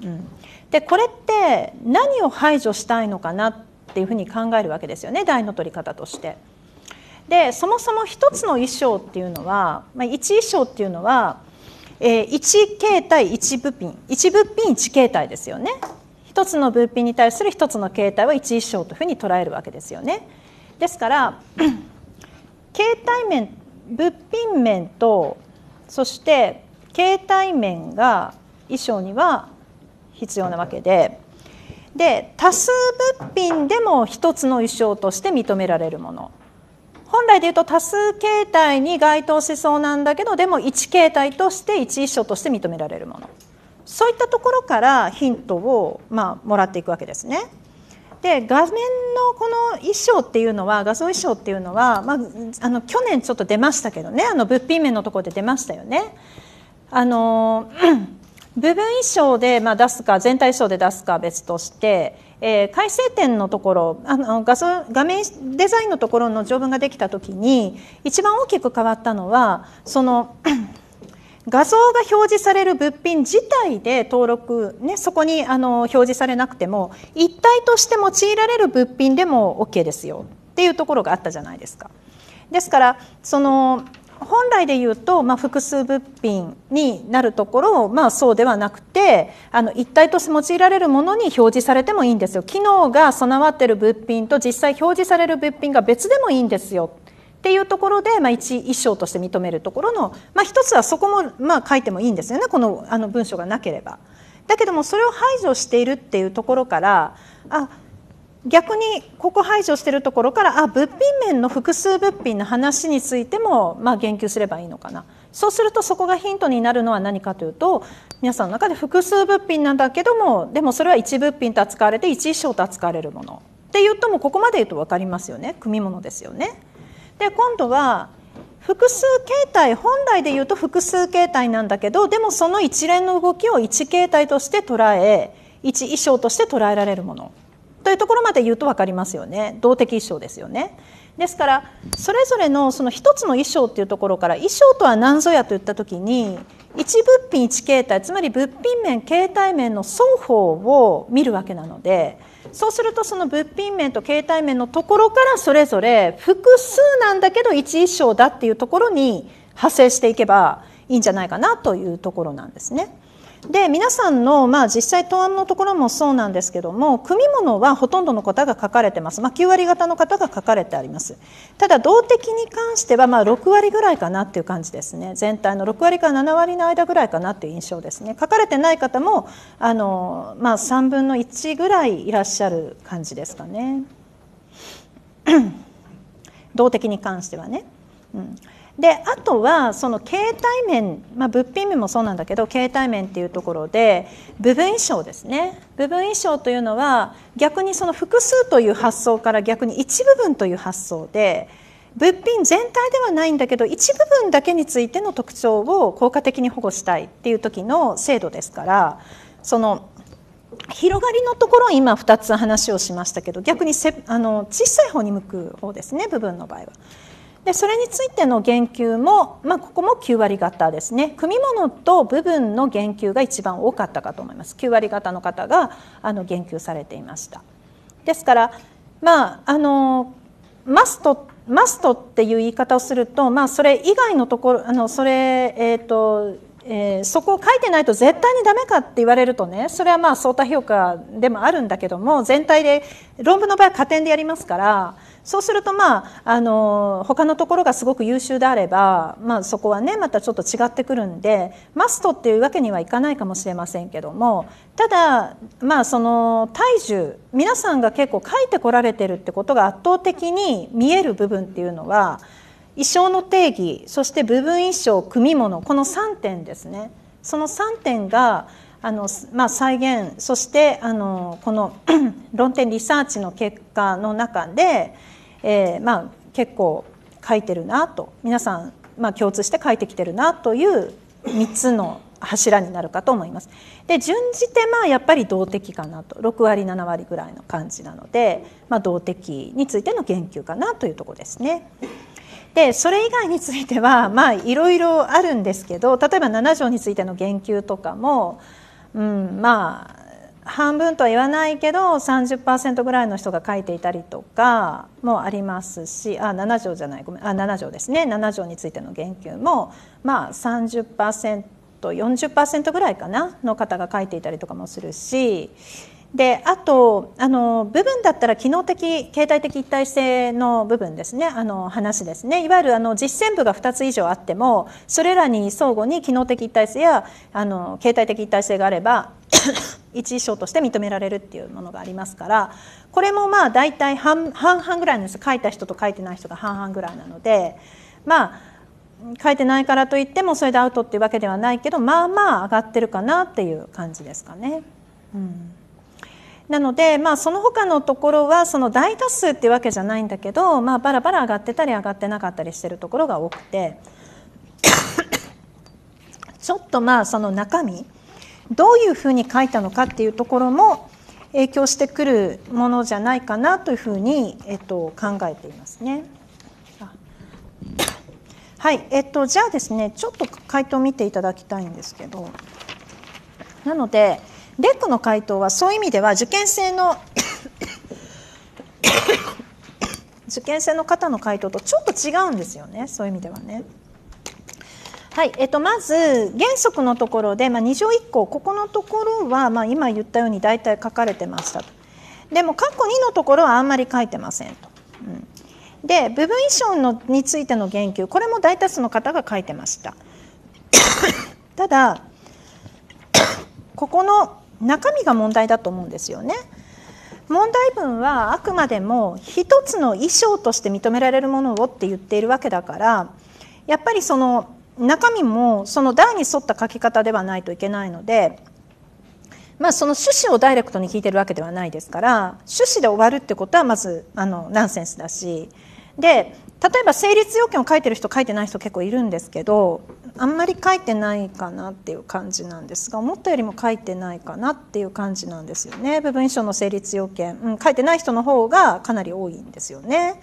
うんでこれって何を排除したいのかなっていうふうに考えるわけですよね台の取り方として。でそもそも一つの衣装っていうのは、まあ、一衣装っていうのは、えー、一形態一物品一物品一形態ですよね。一つの物品に対する一つの形態は一衣装というふうに捉えるわけですよね。ですから 形態面物品面とそして形態面が衣装には必要なわけでで多数物品でも一つの意匠として認められるもの本来でいうと多数形態に該当しそうなんだけどでも一形態として一意装として認められるものそういったところからヒントを、まあ、もらっていくわけですね。で画面のこの衣装っていうのは画像衣装っていうのは、まあ、あの去年ちょっと出ましたけどねあの物品面のところで出ましたよね。あの部分衣装で、まあ、出すか全体衣装で出すかは別として、えー、改正点のところあの画像画面デザインのところの条文ができた時に一番大きく変わったのはその 画像が表示される物品自体で登録、ね、そこにあの表示されなくても一体として用いられる物品でも OK ですよっていうところがあったじゃないですか。ですからその本来で言うと、まあ、複数物品になるところを、まあ、そうではなくてあの一体として用いられるものに表示されてもいいんですよ機能が備わってる物品と実際表示される物品が別でもいいんですよっていうところで、まあ、一一章として認めるところの、まあ、一つはそこも、まあ、書いてもいいんですよねこのあの文章がなければ。だけどもそれを排除しているっていうところからあ逆にここ排除してるところからあ物品面の複数物品の話についても、まあ、言及すればいいのかなそうするとそこがヒントになるのは何かというと皆さんの中で複数物品なんだけどもでもそれは一物品と扱われて一衣装と扱われるものって言うともここまで言うと分かりますよね組物ですよね。で今度は複数形態本来で言うと複数形態なんだけどでもその一連の動きを一形態として捉え一衣装として捉えられるものというところまで言うと分かりますよね動的衣装ですよね。ですからそれぞれのその一つの衣装っていうところから衣装とは何ぞやといった時に一物品一形態つまり物品面形態面の双方を見るわけなのでそうするとその物品面と形態面のところからそれぞれ複数なんだけど一衣装だっていうところに派生していけばいいんじゃないかなというところなんですね。で皆さんの、まあ、実際答案のところもそうなんですけども組物はほとんどの方が書かれてます、まあ、9割方の方が書かれてありますただ動的に関しては、まあ、6割ぐらいかなっていう感じですね全体の6割から7割の間ぐらいかなっていう印象ですね書かれてない方もあの、まあ、3分の1ぐらいいらっしゃる感じですかね動的に関してはね。うんであとはその携帯面、まあ、物品面もそうなんだけど携帯面っていうところで部分衣装ですね部分衣装というのは逆にその複数という発想から逆に一部分という発想で物品全体ではないんだけど一部分だけについての特徴を効果的に保護したいっていう時の制度ですからその広がりのところを今2つ話をしましたけど逆にせあの小さい方に向く方ですね部分の場合は。でそれについての言及も、まあ、ここも9割方ですね組物と部分の言及が一番多かったかと思います9割方の方があの言及されていましたですからまああのマストマストっていう言い方をすると、まあ、それ以外のところあのそれ、えーとえー、そこを書いてないと絶対にダメかって言われるとねそれはまあ相対評価でもあるんだけども全体で論文の場合は加点でやりますからそうするとまああの他のところがすごく優秀であれば、まあ、そこはねまたちょっと違ってくるんでマストっていうわけにはいかないかもしれませんけどもただまあその体重皆さんが結構書いてこられてるってことが圧倒的に見える部分っていうのは意匠の定義そして部分意匠組物この3点ですねその3点があの、まあ、再現そしてあのこの 論点リサーチの結果の中で、えー、まあ、結構書いてるなと皆さん、まあ、共通して書いてきてるなという3つの柱になるかと思います。で順次てまあやっぱり動的かなと6割7割ぐらいの感じなので、まあ、動的についての言及かなというとこですね。でそれ以外についてはまあいろいろあるんですけど例えば7条についての言及とかも、うん、まあ半分とは言わないけど30%ぐらいの人が書いていたりとかもありますしあ7条じゃないごめんあ7条ですね7条についての言及もまあ 30%40% ぐらいかなの方が書いていたりとかもするしであとあの部分だったら機能的形態的一体性の部分ですねあの話ですねいわゆるあの実践部が2つ以上あってもそれらに相互に機能的一体性やあの形態的一体性があれば 一章として認められるっていうものがありますからこれもまあ大体半々ぐらいなんです書いた人と書いてない人が半々ぐらいなのでまあ書いてないからといってもそれでアウトっていうわけではないけどまあまあ上がってるかなっていう感じですかね。うんなので、まあ、その他のところはその大多数ってわけじゃないんだけど、まあ、バラバラ上がってたり上がってなかったりしてるところが多くて ちょっとまあその中身どういうふうに書いたのかっていうところも影響してくるものじゃないかなというふうに、えっと、考えていますね。はい、えっと、じゃあですねちょっと回答を見ていただきたいんですけどなので、レックの回答はそういう意味では受験生の 受験生の方の回答とちょっと違うんですよねそういう意味ではね。はいえっと、まず原則のところで、まあ、2条1項ここのところは、まあ、今言ったように大体書かれてましたとでも括弧2のところはあんまり書いてませんと、うん、で部分遺書のについての言及これも大多数の方が書いてましたただここの中身が問題だと思うんですよね。問題文はあくまでも一つの衣装として認められるものをって言っているわけだからやっぱりその中身もその台に沿った書き方ではないといけないので、まあ、その趣旨をダイレクトに聞いてるわけではないですから趣旨で終わるってことはまずあのナンセンスだしで例えば成立要件を書いてる人書いてない人結構いるんですけどあんまり書いてないかなっていう感じなんですが思ったよりも書いてないかなっていう感じなんですよね部分書の成立要件、うん、書いてない人の方がかなり多いんですよね。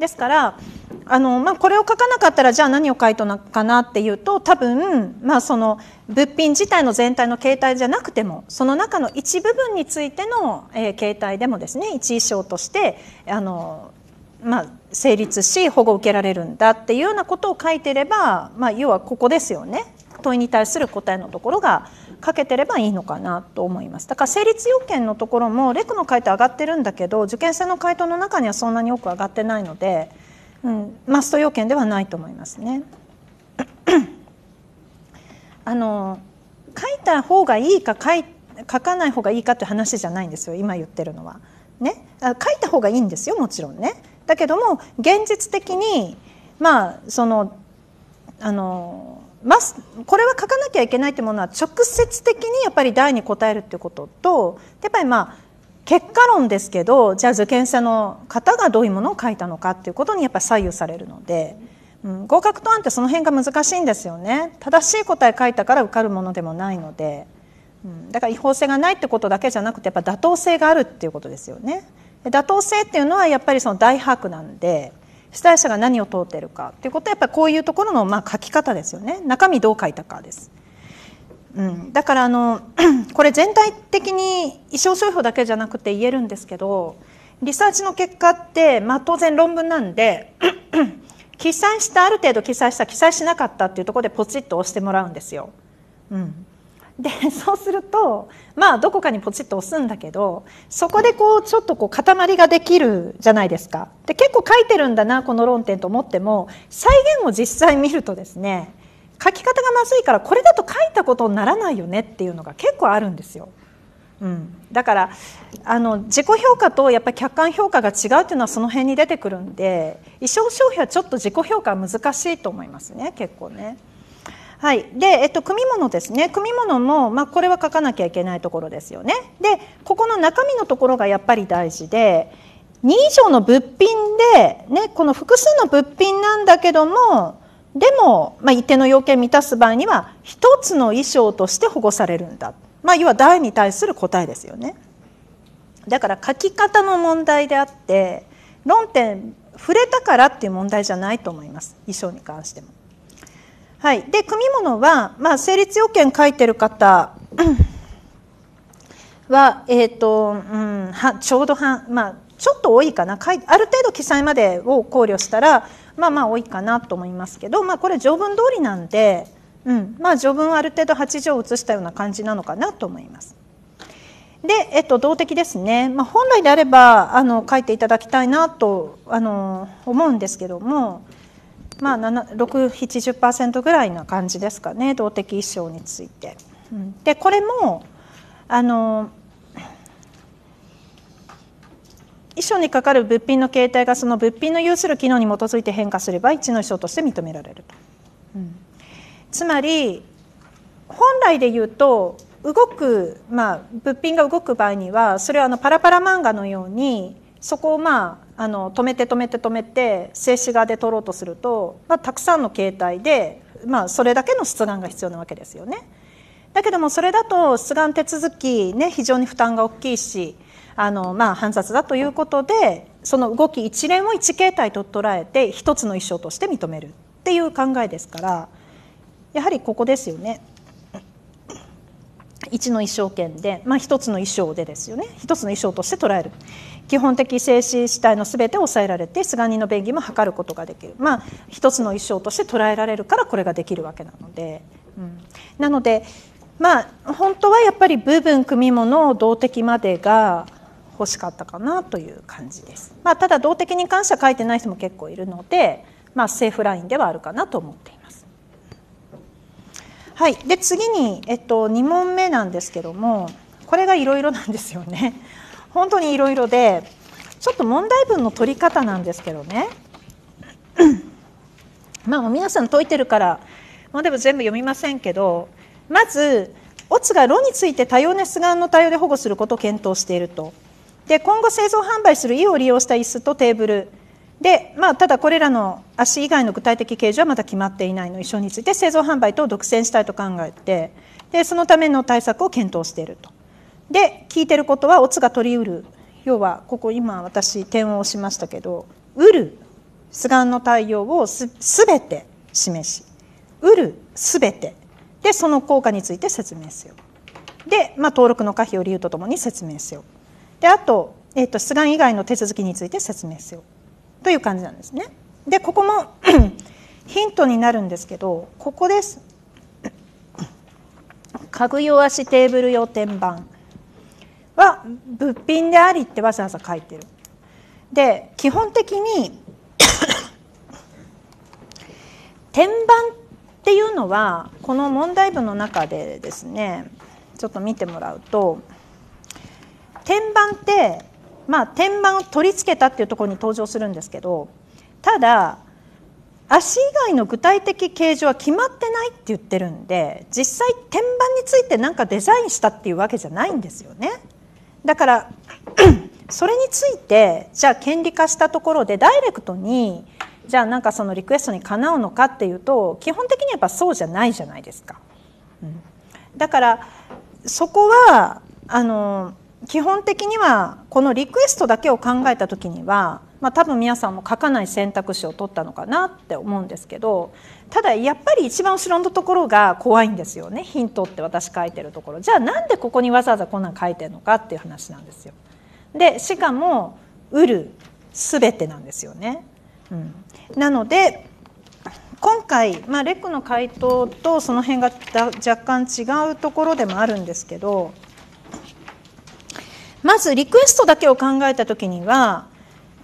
ですからあの、まあ、これを書かなかったらじゃあ何を書いたのかなっていうと多分、まあ、その物品自体の全体の形態じゃなくてもその中の一部分についての、えー、形態でもですね一衣装としてあのまあ、成立し保護を受けられるんだっていうようなことを書いてれば、まあ、要はここですよね問いに対する答えのところが書けてればいいのかなと思いますだから成立要件のところもレクの回答上がってるんだけど受験生の回答の中にはそんなに多く上がってないので、うん、マスト要件ではないと思いますね。あの書いた方がいいか書い書かない方がいいかって話じゃないんですよ今言ってるのは。ね、書いた方がいいんですよもちろんね。だけども現実的にまあそのあのマスこれは書かなきゃいけないってものは直接的にやっぱり題に答えるっていうこととやっぱりまあ結果論ですけどじゃあ受験者の方がどういうものを書いたのかということにやっぱ左右されるので、うん、合格答案ってその辺が難しいんですよね正しい答え書いたから受かるものでもないので、うん、だから違法性がないってことだけじゃなくてやっぱ妥当性があるっていうことですよね。妥当性っていうのはやっぱりその大把握なんで主催者が何を通ってるかっていうことはやっぱりこういうところのまあ書き方ですよね中身どう書いたかです。うん、だからあの これ全体的に衣装商標だけじゃなくて言えるんですけどリサーチの結果って、まあ、当然論文なんで 記載したある程度記載した記載しなかったっていうところでポチッと押してもらうんですよ。うん、で そうするとまあどこかにポチッと押すんだけどそこでこうちょっとこう塊ができるじゃないですか。で結構書いてるんだなこの論点と思っても再現を実際見るとですね書き方がまずいからこれだと書いたことにならないよねっていうのが結構あるんですよ。うん、だからあの自己評価とやっぱり客観評価が違うというのはその辺に出てくるんで衣装消費はちょっと自己評価は難しいと思いますね結構ね。はい、で、えっと、組物ですね組物も、まあ、これは書かなきゃいけないところですよね。でここの中身のところがやっぱり大事で2以上の物品で、ね、この複数の物品なんだけどもでも、まあ、一定の要件満たす場合には1つの衣装として保護されるんだ、まあ、要は題に対する答えですよね。だから書き方の問題であって論点触れたからっていう問題じゃないと思います衣装に関しても。はい、で組物は、まあ、成立要件書いてる方 は、えーとうん、はちょうど半、まあ、ちょっと多いかなある程度記載までを考慮したらまあまあ多いかなと思いますけど、まあ、これ条文通りなんで、うんまあ、条文ある程度8条を移したような感じなのかなと思います。で、えっと、動的ですね、まあ、本来であればあの書いていただきたいなとあの思うんですけども。まあ、670%ぐらいな感じですかね動的衣装について。でこれもあの衣装にかかる物品の形態がその物品の有する機能に基づいて変化すれば一の衣装として認められると、うん、つまり本来で言うと動く、まあ、物品が動く場合にはそれはあのパラパラ漫画のようにそこをまああの止めて止めて止めて静止画で撮ろうとすると、まあ、たくさんの形態で、まあ、それだけの出願が必要なわけですよね。だけどもそれだと出願手続き、ね、非常に負担が大きいしあの、まあ、煩雑だということでその動き一連を一形態と捉えて一つの意匠として認めるっていう考えですからやはりここですよね。一の一生権で、まあ、一つの衣装でですよね一つの衣装として捉える基本的精子主体の全てを抑えられて菅人の便宜も図ることができるまあ一つの一生として捉えられるからこれができるわけなので、うん、なのでまあ本当はやっぱり部分組物動的までが欲しかったかなという感じです。まあ、ただ動的に関しては書いてない人も結構いるので、まあ、セーフラインではあるかなと思っています。はい、で次に、えっと、2問目なんですけどもこれがいろいろなんですよね。本当にいろいろでちょっと問題文の取り方なんですけどね まあ皆さん解いてるから問題文全部読みませんけどまず「オツが「炉について多様な出願の対応で保護することを検討していると。で今後製造販売する「家を利用した椅子とテーブルで、まあ、ただこれらの足以外の具体的形状はまだ決まっていないの一緒について製造販売等を独占したいと考えてでそのための対策を検討していると。で聞いてることはオツが取りうる要はここ今私点を押しましたけど「うる」がんの対応をすべて示し「うる」すべてでその効果について説明せよで、まあ、登録の可否を理由とともに説明せよであと,、えーと、と出願以外の手続きについて説明せよという感じなんですね。でここも ヒントになるんですけどここです。家具用足テーブル用天板は物品でありってわざわざ書いてる。で基本的に 天板っていうのはこの問題文の中でですねちょっと見てもらうと天板ってまあ天板を取り付けたっていうところに登場するんですけどただ足以外の具体的形状は決まってないって言ってるんで実際天板について何かデザインしたっていうわけじゃないんですよね。だから それについてじゃあ権利化したところでダイレクトにじゃあなんかそのリクエストにかなうのかっていうと基本的にやっぱそうじゃないじゃないですか。うん、だからそこはあの基本的にはこのリクエストだけを考えた時にはまあ、多分皆さんも書かない選択肢を取ったのかなって思うんですけどただやっぱり一番後ろのところが怖いんですよねヒントって私書いてるところじゃあなんでここにわざわざこんなん書いてるのかっていう話なんですよ。でしかも「売る」全てなんですよね。うん、なので今回、まあ、レックの回答とその辺が若干違うところでもあるんですけどまずリクエストだけを考えた時には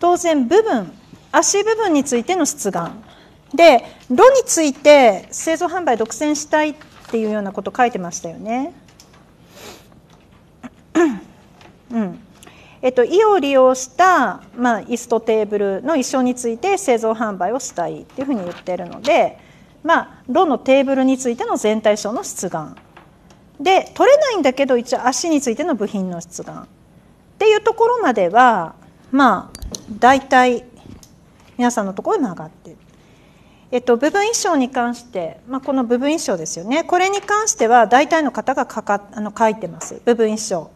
当然部分足部分についての出願で「炉」について製造販売独占したいっていうようなこと書いてましたよね。うんえっと、意を利用した、まあ、椅子とテーブルの一生について製造販売をしたいっていうふうに言ってるので、まあ、炉のテーブルについての全体賞の出願で取れないんだけど一応足についての部品の出願っていうところまではまあ大体皆さんのところに上がってる。えっと、部分衣装に関して、まあ、この部分衣装ですよねこれに関しては大体の方がかかあの書いてます部分衣装、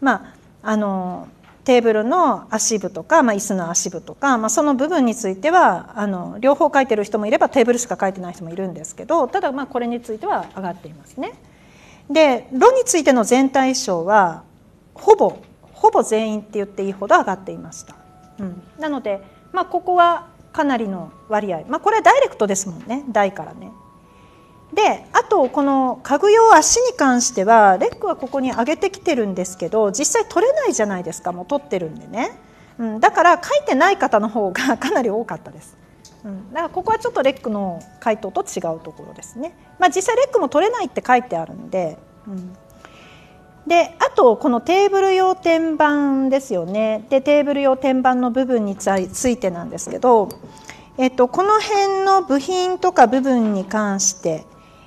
まあ、あのテーブルの足部とか、まあ、椅子の足部とか、まあ、その部分についてはあの両方書いてる人もいればテーブルしか書いてない人もいるんですけどただまあこれについては上がっていますね。で「炉」についての全体衣装はほぼほぼ全員って言っていいほど上がっていました。うん、なので、まあ、ここはかなりの割合、まあ、これはダイレクトですもんね台からね。であとこの家具用足に関してはレックはここに上げてきてるんですけど実際取れないじゃないですかもう取ってるんでね、うん、だから書いてない方の方が かなり多かったです、うん、だからここはちょっとレックの回答と違うところですね、まあ、実際レックも取れないって書いてあるんで、うん、であとこのテーブル用天板ですよねでテーブル用天板の部分についてなんですけど、えっと、この辺の部品とか部分に関して、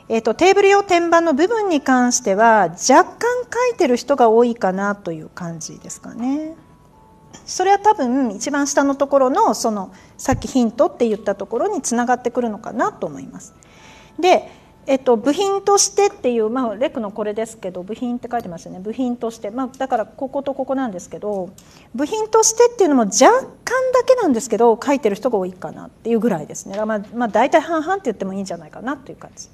えっと、テーブル用天板の部分に関しては若干書いてる人が多いかなという感じですかね。それは多分一番下のところのそのさっきヒントって言ったところにつながってくるのかなと思います。でえっと、部品としてっていう、まあ、レクのこれですけど部品って書いてますよね部品として、まあ、だからこことここなんですけど部品としてっていうのも若干だけなんですけど書いてる人が多いかなっていうぐらいですね、まあまあ、大体半々って言ってもいいんじゃないかなっていう感じ。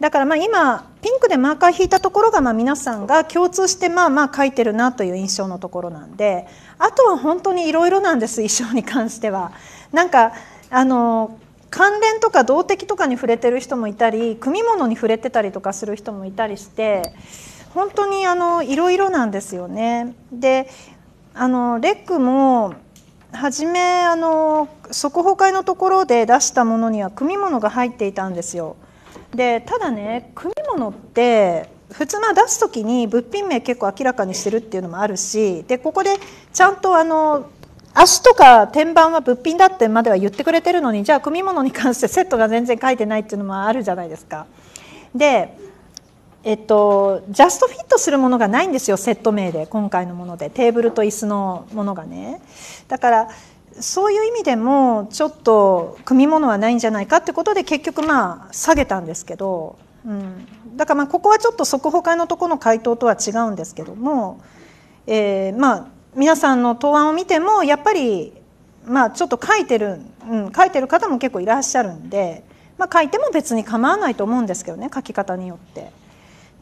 だからまあ今ピンクでマーカー引いたところがまあ皆さんが共通してまあまあ書いてるなという印象のところなんであとは本当にいろいろなんです衣装に関しては。なんかあの関連とか動的とかに触れてる人もいたり組み物に触れてたりとかする人もいたりして本当にあのいろいろなんですよね。であのレックも初めあの速報会のところで出したものには組み物が入っていたんですよ。でただね組物って普通ま出す時に物品名結構明らかにしてるっていうのもあるしでここでちゃんとあの足とか天板は物品だってまでは言ってくれてるのにじゃあ組み物に関してセットが全然書いてないっていうのもあるじゃないですか。でえっと、ジャストフィットするものがないんですよセット名で今回のものでテーブルと椅子のものがねだからそういう意味でもちょっと組み物はないんじゃないかってことで結局まあ下げたんですけど、うん、だからまあここはちょっと速報会のところの回答とは違うんですけども、えー、まあ皆さんの答案を見てもやっぱり、まあ、ちょっと書いてる、うん、書いてる方も結構いらっしゃるんで、まあ、書いても別に構わないと思うんですけどね書き方によって。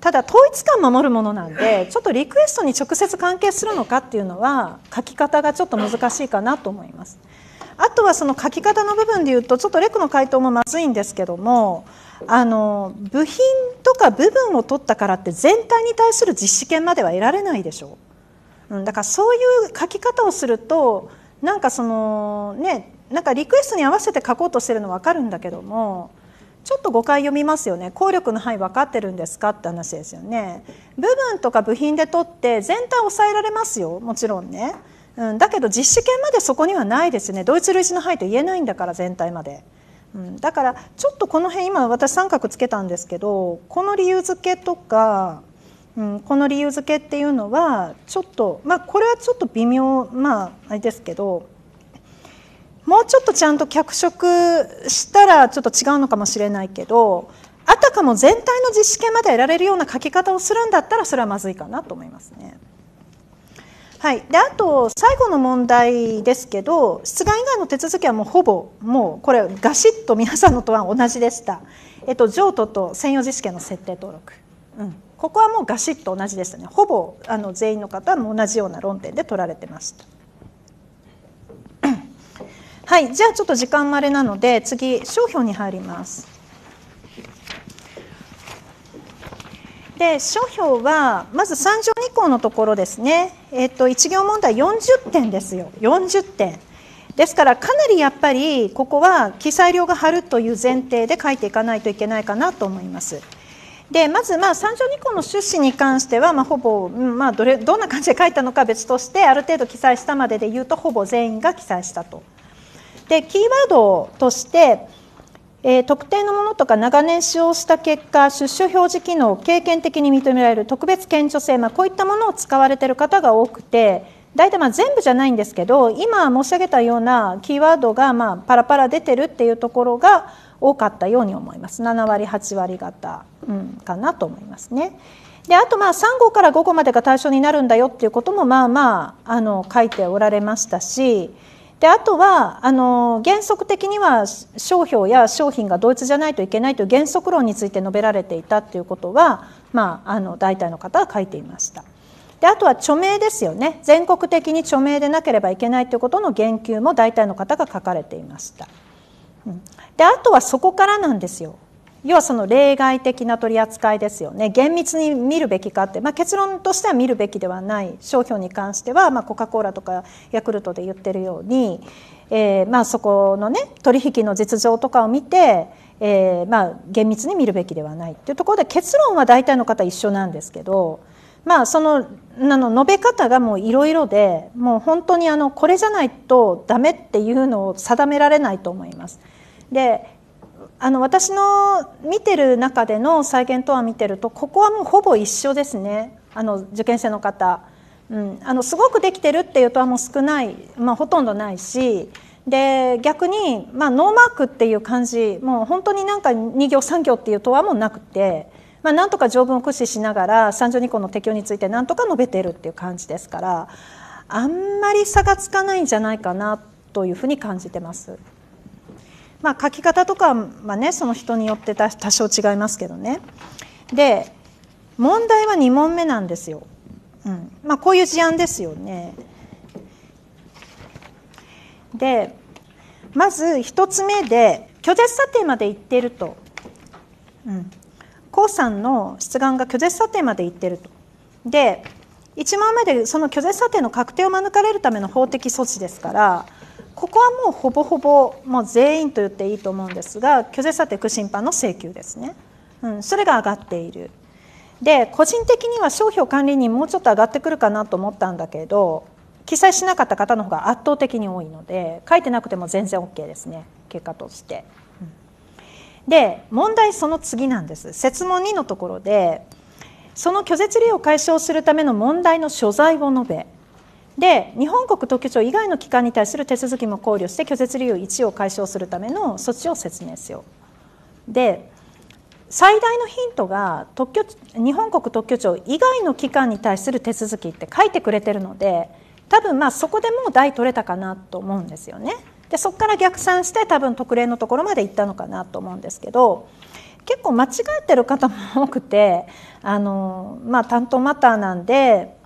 ただ統一感守るものなんでちょっとリクエストに直接関係するのかっていうのは書き方がちょっと難しいかなと思います。あとはその書き方の部分でいうとちょっとレクの回答もまずいんですけどもあの部品とか部分を取ったからって全体に対する実施権までは得られないでしょう。うん、だからそういう書き方をするとなんかそのねなんかリクエストに合わせて書こうとしてるの分かるんだけどもちょっと誤解読みますよね効力の範囲分かってるんですかって話ですよね部分とか部品で取って全体抑えられますよもちろんね、うん、だけど実施権までそこにはないですねドイツ類似の範囲と言えないんだから全体まで。うん、だからちょっとこの辺今私三角つけたんですけどこの理由付けとかうん、この理由付けっていうのはちょっとまあこれはちょっと微妙まああれですけどもうちょっとちゃんと脚色したらちょっと違うのかもしれないけどあたかも全体の実施権まで得られるような書き方をするんだったらそれはまずいかなと思いますね。はい、であと最後の問題ですけど出願以外の手続きはもうほぼもうこれガシッと皆さんのとは同じでした、えっと、譲渡と専用実権の設定登録。うんここはもうガシッと同じでしたねほぼあの全員の方も同じような論点で取られてました。はいじゃあちょっと時間まれなので次商標に入ります。で商標はまず3条2項のところですね、えっと、1行問題40点ですよ40点。ですからかなりやっぱりここは記載量が張るという前提で書いていかないといけないかなと思います。でまずまあ三条二項の出資に関してはまあほぼ、まあ、どれどんな感じで書いたのか別としてある程度記載したまでで言うとほぼ全員が記載したと。でキーワードとして、えー、特定のものとか長年使用した結果出資表示機能を経験的に認められる特別顕著性、まあ、こういったものを使われている方が多くて大体まあ全部じゃないんですけど今申し上げたようなキーワードがまあパラパラ出てるっていうところが多かったように思います7割8割方、うん、かなと思いますね。であとまあ3号から5号までが対象になるんだよっていうこともまあまああの書いておられましたしであとはあの原則的には商標や商品が同一じゃないといけないという原則論について述べられていたっていうことは、まあ、あの大体の方は書いていました。であとは著名ですよね全国的に著名でなければいけないということの言及も大体の方が書かれていました。うん、であとはそこからなんですよ要はその例外的な取り扱いですよね厳密に見るべきかって、まあ、結論としては見るべきではない商標に関しては、まあ、コカ・コーラとかヤクルトで言ってるように、えー、まあそこのね取引の実情とかを見て、えー、まあ厳密に見るべきではないっていうところで結論は大体の方一緒なんですけど。まあ、そのあの述べ方がもういろいろでもう本当にあのこれじゃないとダメっていうのを定められないと思います。であの私の見てる中での再現とは見てるとここはもうほぼ一緒ですねあの受験生の方、うん、あのすごくできてるっていうとはもう少ない、まあ、ほとんどないしで逆に、まあ、ノーマークっていう感じもう本当になんか2行3行っていうとはもうなくて。まあ、なんとか条文を駆使しながら32項の適用についてなんとか述べてるっていう感じですからあんまり差がつかないんじゃないかなというふうに感じてます。まあ、書き方とかはねその人によって多少違いますけどね。で問題は2問目なんですよ。うんまあ、こういう事案ですよね。でまず1つ目で拒絶査定まで行ってると。うんさんの出願が拒絶査定まで行ってるとで1問目でその拒絶査定の確定を免れるための法的措置ですからここはもうほぼほぼもう全員と言っていいと思うんですが拒絶査定区審判の請求ですね、うん、それが上がっているで個人的には商標管理人もうちょっと上がってくるかなと思ったんだけど記載しなかった方の方が圧倒的に多いので書いてなくても全然 OK ですね結果として。うん、で問題その次なんです設問2のところでその拒絶理由を解消するための問題の所在を述べで日本国特許庁以外の機関に対する手続きも考慮して拒絶理由1を解消するための措置を説明しよ。う。で最大のヒントが特許日本国特許庁以外の機関に対する手続きって書いてくれてるので多分まあそこでもう台取れたかなと思うんですよね。でそこから逆算して多分特例のところまで行ったのかなと思うんですけど結構間違えてる方も多くてあの、まあ、担当マターなんで、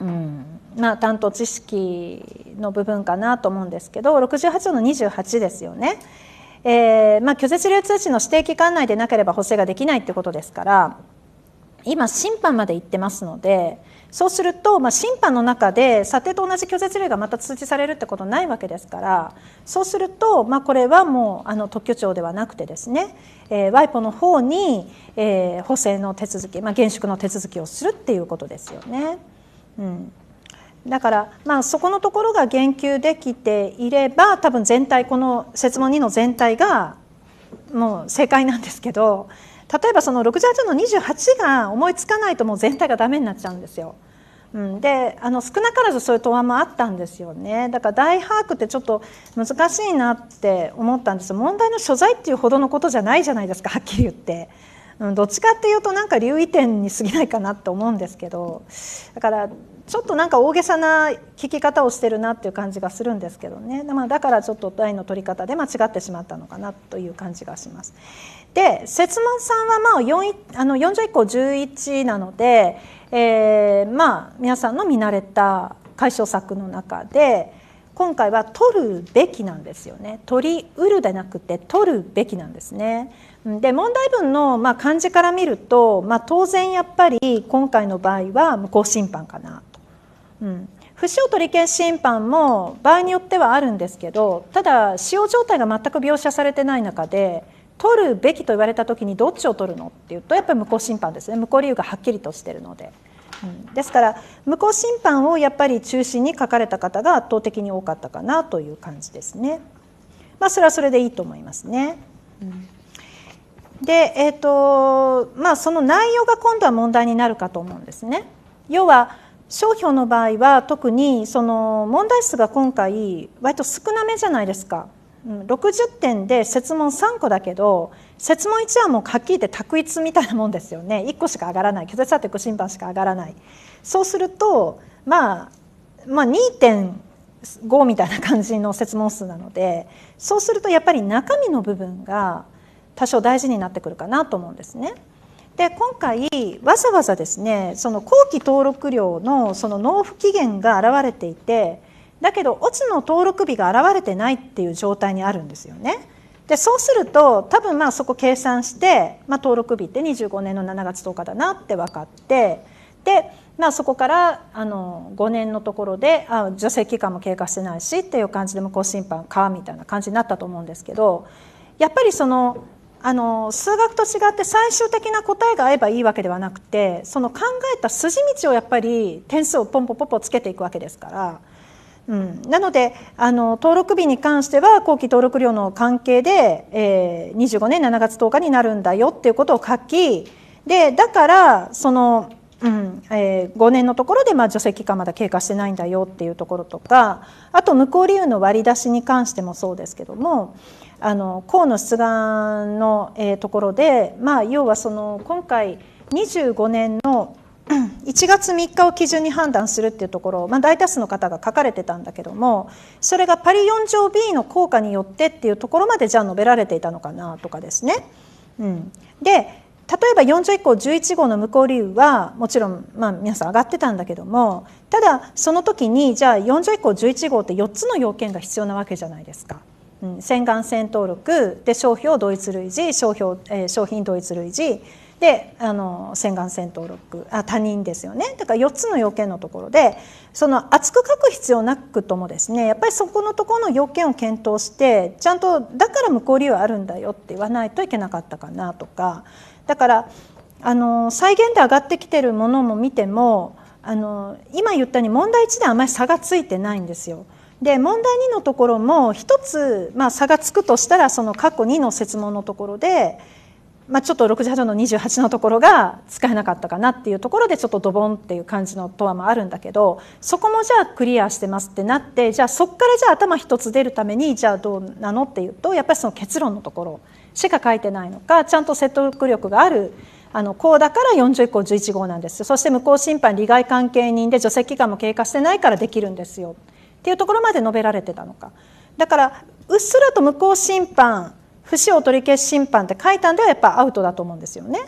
うん、まあ、担当知識の部分かなと思うんですけど68条の28ですよね。えーまあ、拒絶流通知の指定期間内でなければ補正ができないってことですから今審判まで行ってますのでそうすると、まあ、審判の中で査定と同じ拒絶令がまた通知されるってことないわけですからそうすると、まあ、これはもうあの特許庁ではなくてですね、えー、ワイポの方に、えー、補正の手続き、まあ、厳粛の手続きをするっていうことですよね。うんだからまあそこのところが言及できていれば多分全体この説問2の全体がもう正解なんですけど例えばその68の28が思いつかないともう全体がダメになっちゃうんですよ。うん、であの少なからずそういう答案もあったんですよねだから大把握ってちょっと難しいなって思ったんです問題の所在っていうほどのことじゃないじゃないですかはっきり言って。うん、どっちかっていうとなんか留意点に過ぎないかなと思うんですけどだからちょっとなんか大げさな聞き方をしてるなっていう感じがするんですけどね、まあ、だからちょっと台の取り方で間違ってしまったのかなという感じがします。で設問さんはまあ4あの41項11なので、えー、まあ皆さんの見慣れた解消策の中で今回は取るべきなんですよね取りうるでなくて取るべきなんですね。で問題文のまあ漢字から見ると、まあ、当然やっぱり今回の場合は向こう審判かなうん、不使用取り消し審判も場合によってはあるんですけどただ使用状態が全く描写されてない中で取るべきと言われた時にどっちを取るのっていうとやっぱり無効審判ですね無効理由がはっきりとしてるので、うん、ですから無効審判をやっぱり中心に書かれた方が圧倒的に多かったかなという感じですね。まあ、それはそれでいいと思いますね。うんで、えーとまあ、その内容が今度は問題になるかと思うんですね。要は商標の場合は特にその問題数が今回割と少なめじゃないですか。60点で設問3個だけど設問1はもうはっきり言って択一みたいなもんですよね1個しか上がらない血圧と審判しか上がらないそうすると、まあ、まあ2.5みたいな感じの設問数なのでそうするとやっぱり中身の部分が多少大事になってくるかなと思うんですね。で今回わざわざですねその後期登録料のその納付期限が現れていてだけどオツの登録日が現れてないっていう状態にあるんですよね。でそうすると多分まあそこ計算して、まあ、登録日って25年の7月10日だなって分かってで、まあ、そこからあの5年のところであ助成期間も経過してないしっていう感じでも効審判かみたいな感じになったと思うんですけどやっぱりそのあの数学と違って最終的な答えが合えばいいわけではなくてその考えた筋道をやっぱり点数をポンポンポンポンつけていくわけですから。うん、なのであの登録日に関しては後期登録料の関係で、えー、25年7月10日になるんだよっていうことを書きでだからそのうんえー、5年のところで、まあ、除斥期間まだ経過してないんだよっていうところとかあと無効理由の割り出しに関してもそうですけどもあの河野出願の、えー、ところで、まあ、要はその今回25年の1月3日を基準に判断するっていうところまあ、大多数の方が書かれてたんだけどもそれがパリ4条 B の効果によってっていうところまでじゃあ述べられていたのかなとかですね。うん、で例えば4 0 1項11号の無効理由はもちろん、まあ、皆さん上がってたんだけどもただその時にじゃあ4 0 1項11号って4つの要件が必要なわけじゃないですか。うん、洗顔洗登録で商標同一類似商標、えー、商品同一類似であの洗顔洗登録あ他人ですよねだから4つの要件のところでその厚く書く必要なくともですねやっぱりそこのところの要件を検討してちゃんとだから無効理由あるんだよって言わないといけなかったかなとかだからあの再現で上がってきてるものも見てもあの今言ったように問題1であまり差がついてないんですよ。で問題2のところも一つ、まあ、差がつくとしたらその過去2の設問のところで、まあ、ちょっと68条の28のところが使えなかったかなっていうところでちょっとドボンっていう感じのとはもあるんだけどそこもじゃあクリアしてますってなってじゃあそこからじゃあ頭一つ出るためにじゃあどうなのっていうとやっぱりその結論のところしか書いてないのかちゃんと説得力があるあのうだから4以項11号なんですそして無効審判利害関係人で除籍期間も経過してないからできるんですよっていうところまで述べられてたのかだからうっすらと無効審判不使用取り消し審判って書いたんではやっぱアウトだと思うんですよね。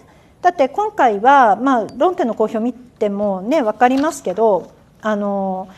だって今回は、まあ、論点の公表見てもね分かりますけどあの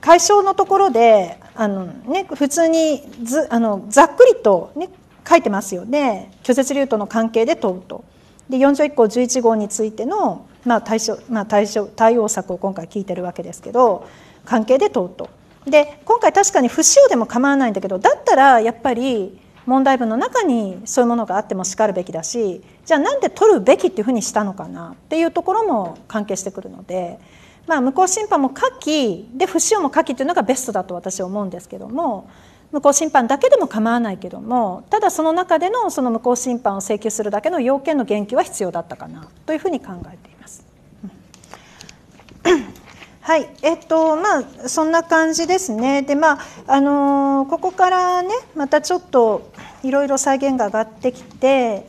解消のところであのね、普通にずあのざっくりと、ね、書いてますよね拒絶流との関係で問うと。で4条1項11号についての、まあ対処まあ、対処対応策を今回聞いてるわけですけど関係で問うと。で今回確かに不使用でも構わないんだけどだったらやっぱり問題文の中にそういうものがあってもしかるべきだしじゃあなんで取るべきっていうふうにしたのかなっていうところも関係してくるので。まあ、無効審判も書きで不使用も書きというのがベストだと私は思うんですけども無効審判だけでも構わないけどもただその中でのその無効審判を請求するだけの要件の言及は必要だったかなというふうに考えています。はい、えっとまあそんな感じですね。でまああのー、ここからねまたちょっといろいろ再現が上がってきて、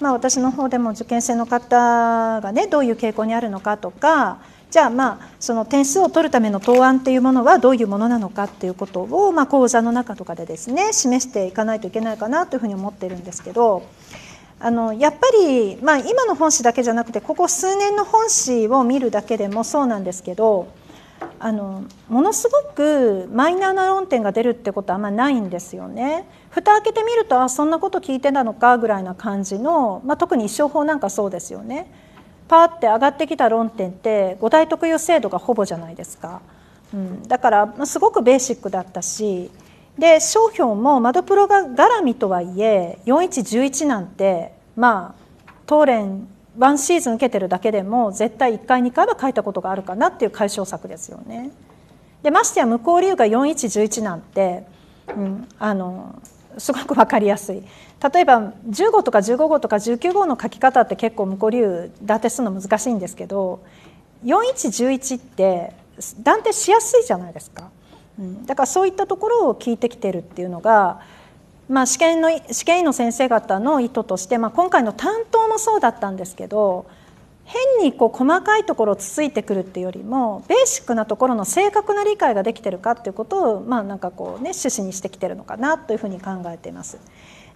まあ私の方でも受験生の方がねどういう傾向にあるのかとか。じゃあまあその点数を取るための答案っていうものはどういうものなのかっていうことを、まあ、講座の中とかでですね示していかないといけないかなというふうに思ってるんですけど。あのやっぱり、まあ、今の本誌だけじゃなくてここ数年の本誌を見るだけでもそうなんですけどあのものすごくマイナーな論点が出るってことはあんまないんですよね。蓋開けてみるとあそんなこと聞いてたのかぐらいな感じの、まあ、特に一生法なんかそうですよね。パーって上がってきた論点って五大特有制度がほぼじゃないですか、うん、だからすごくベーシックだったしで商標も窓プロが絡みとはいえ4111なんてまあ当連ンシーズン受けてるだけでも絶対1回2回は書いたことがあるかなっていう解消策ですよね。でましてや向こう理由が4111なんて、うん、あのすごく分かりやすい例えば1 5号とか15号とか19号の書き方って結構向こう流断定するの難しいんですけど4111って断定しやすいじゃないですか、うん、だからそういったところを聞いてきてるっていうのが、まあ、試験の試験員の先生方の意図として、まあ、今回の担当もそうだったんですけど変にこう細かいところをつついてくるっていうよりもベーシックなところの正確な理解ができてるかっていうことをまあなんかこうね趣旨にしてきてるのかなというふうに考えています。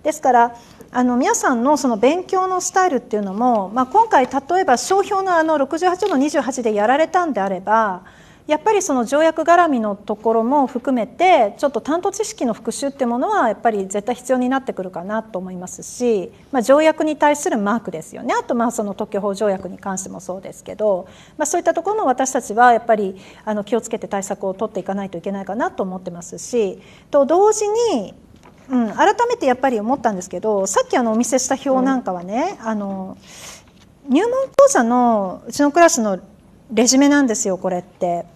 ですからあの皆さんのその勉強のスタイルっていうのも、まあ、今回例えば商標のあの68の28でやられたんであればやっぱりその条約絡みのところも含めてちょっと担当知識の復習ってものはやっぱり絶対必要になってくるかなと思いますし、まあ、条約に対するマークですよねあとまあその特許法条約に関してもそうですけど、まあ、そういったところも私たちはやっぱりあの気をつけて対策を取っていかないといけないかなと思ってますしと同時にうん、改めてやっぱり思ったんですけどさっきあのお見せした表なんかはね、うん、あの入門講座のうちのクラスのレジュメなんですよこれって。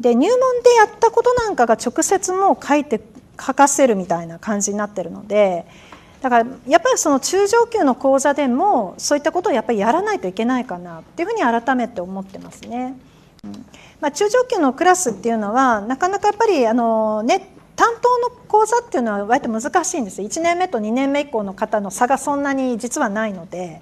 で入門でやったことなんかが直接もう書いて書かせるみたいな感じになってるのでだからやっぱりその中上級の講座でもそういったことをやっぱりやらないといけないかなっていうふうに改めて思ってますね。うまあ、中上級のクラスっていうのはなかなかやっぱりあの、ね、担当の講座っていうのは割と難しいんです1年目と2年目以降の方の差がそんなに実はないので。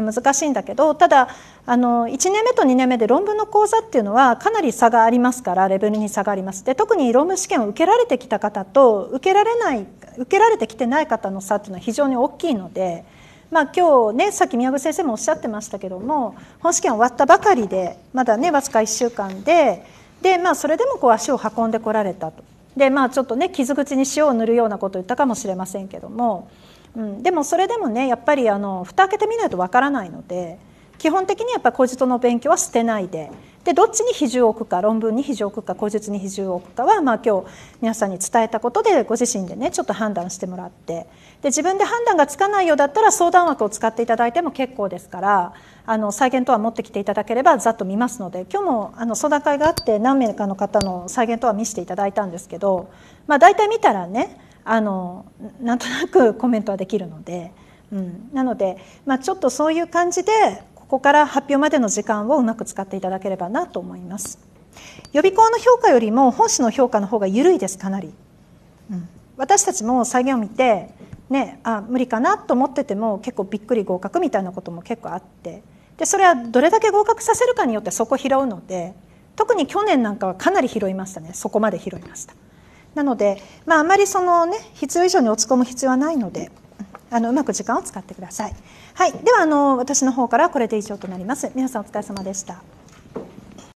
難しいんだけどただあの1年目と2年目で論文の講座っていうのはかなり差がありますからレベルに差がありますで特に論文試験を受けられてきた方と受けられない受けられてきてない方の差っていうのは非常に大きいので、まあ、今日ねさっき宮口先生もおっしゃってましたけども本試験終わったばかりでまだねわずか1週間でで、まあ、それでもこう足を運んでこられたとでまあちょっとね傷口に塩を塗るようなことを言ったかもしれませんけども。うん、でもそれでもねやっぱりあの蓋開けてみないとわからないので基本的にやっぱり小との勉強は捨てないででどっちに比重を置くか論文に比重を置くか口述に比重を置くかは、まあ、今日皆さんに伝えたことでご自身でねちょっと判断してもらってで自分で判断がつかないようだったら相談枠を使っていただいても結構ですからあの再現とは持ってきていただければざっと見ますので今日もあの相談会があって何名かの方の再現とは見せていただいたんですけど、まあ、大体見たらねあのなんとなくコメントはできるので、うん、なので、まあ、ちょっとそういう感じでここから発表までの時間をうまく使っていただければなと思います。予備校の評価よりも本誌の評価の方が緩いですかなり、うん、私たちも作業を見て、ね、あ無理かなと思ってても結構びっくり合格みたいなことも結構あってでそれはどれだけ合格させるかによってそこ拾うので特に去年なんかはかなり拾いましたねそこまで拾いました。なので、まあ、あまりその、ね、必要以上に落ち込む必要はないのであのうまく時間を使ってください。はい、ではあの私の方からこれで以上となります。皆さんお疲れ様でした。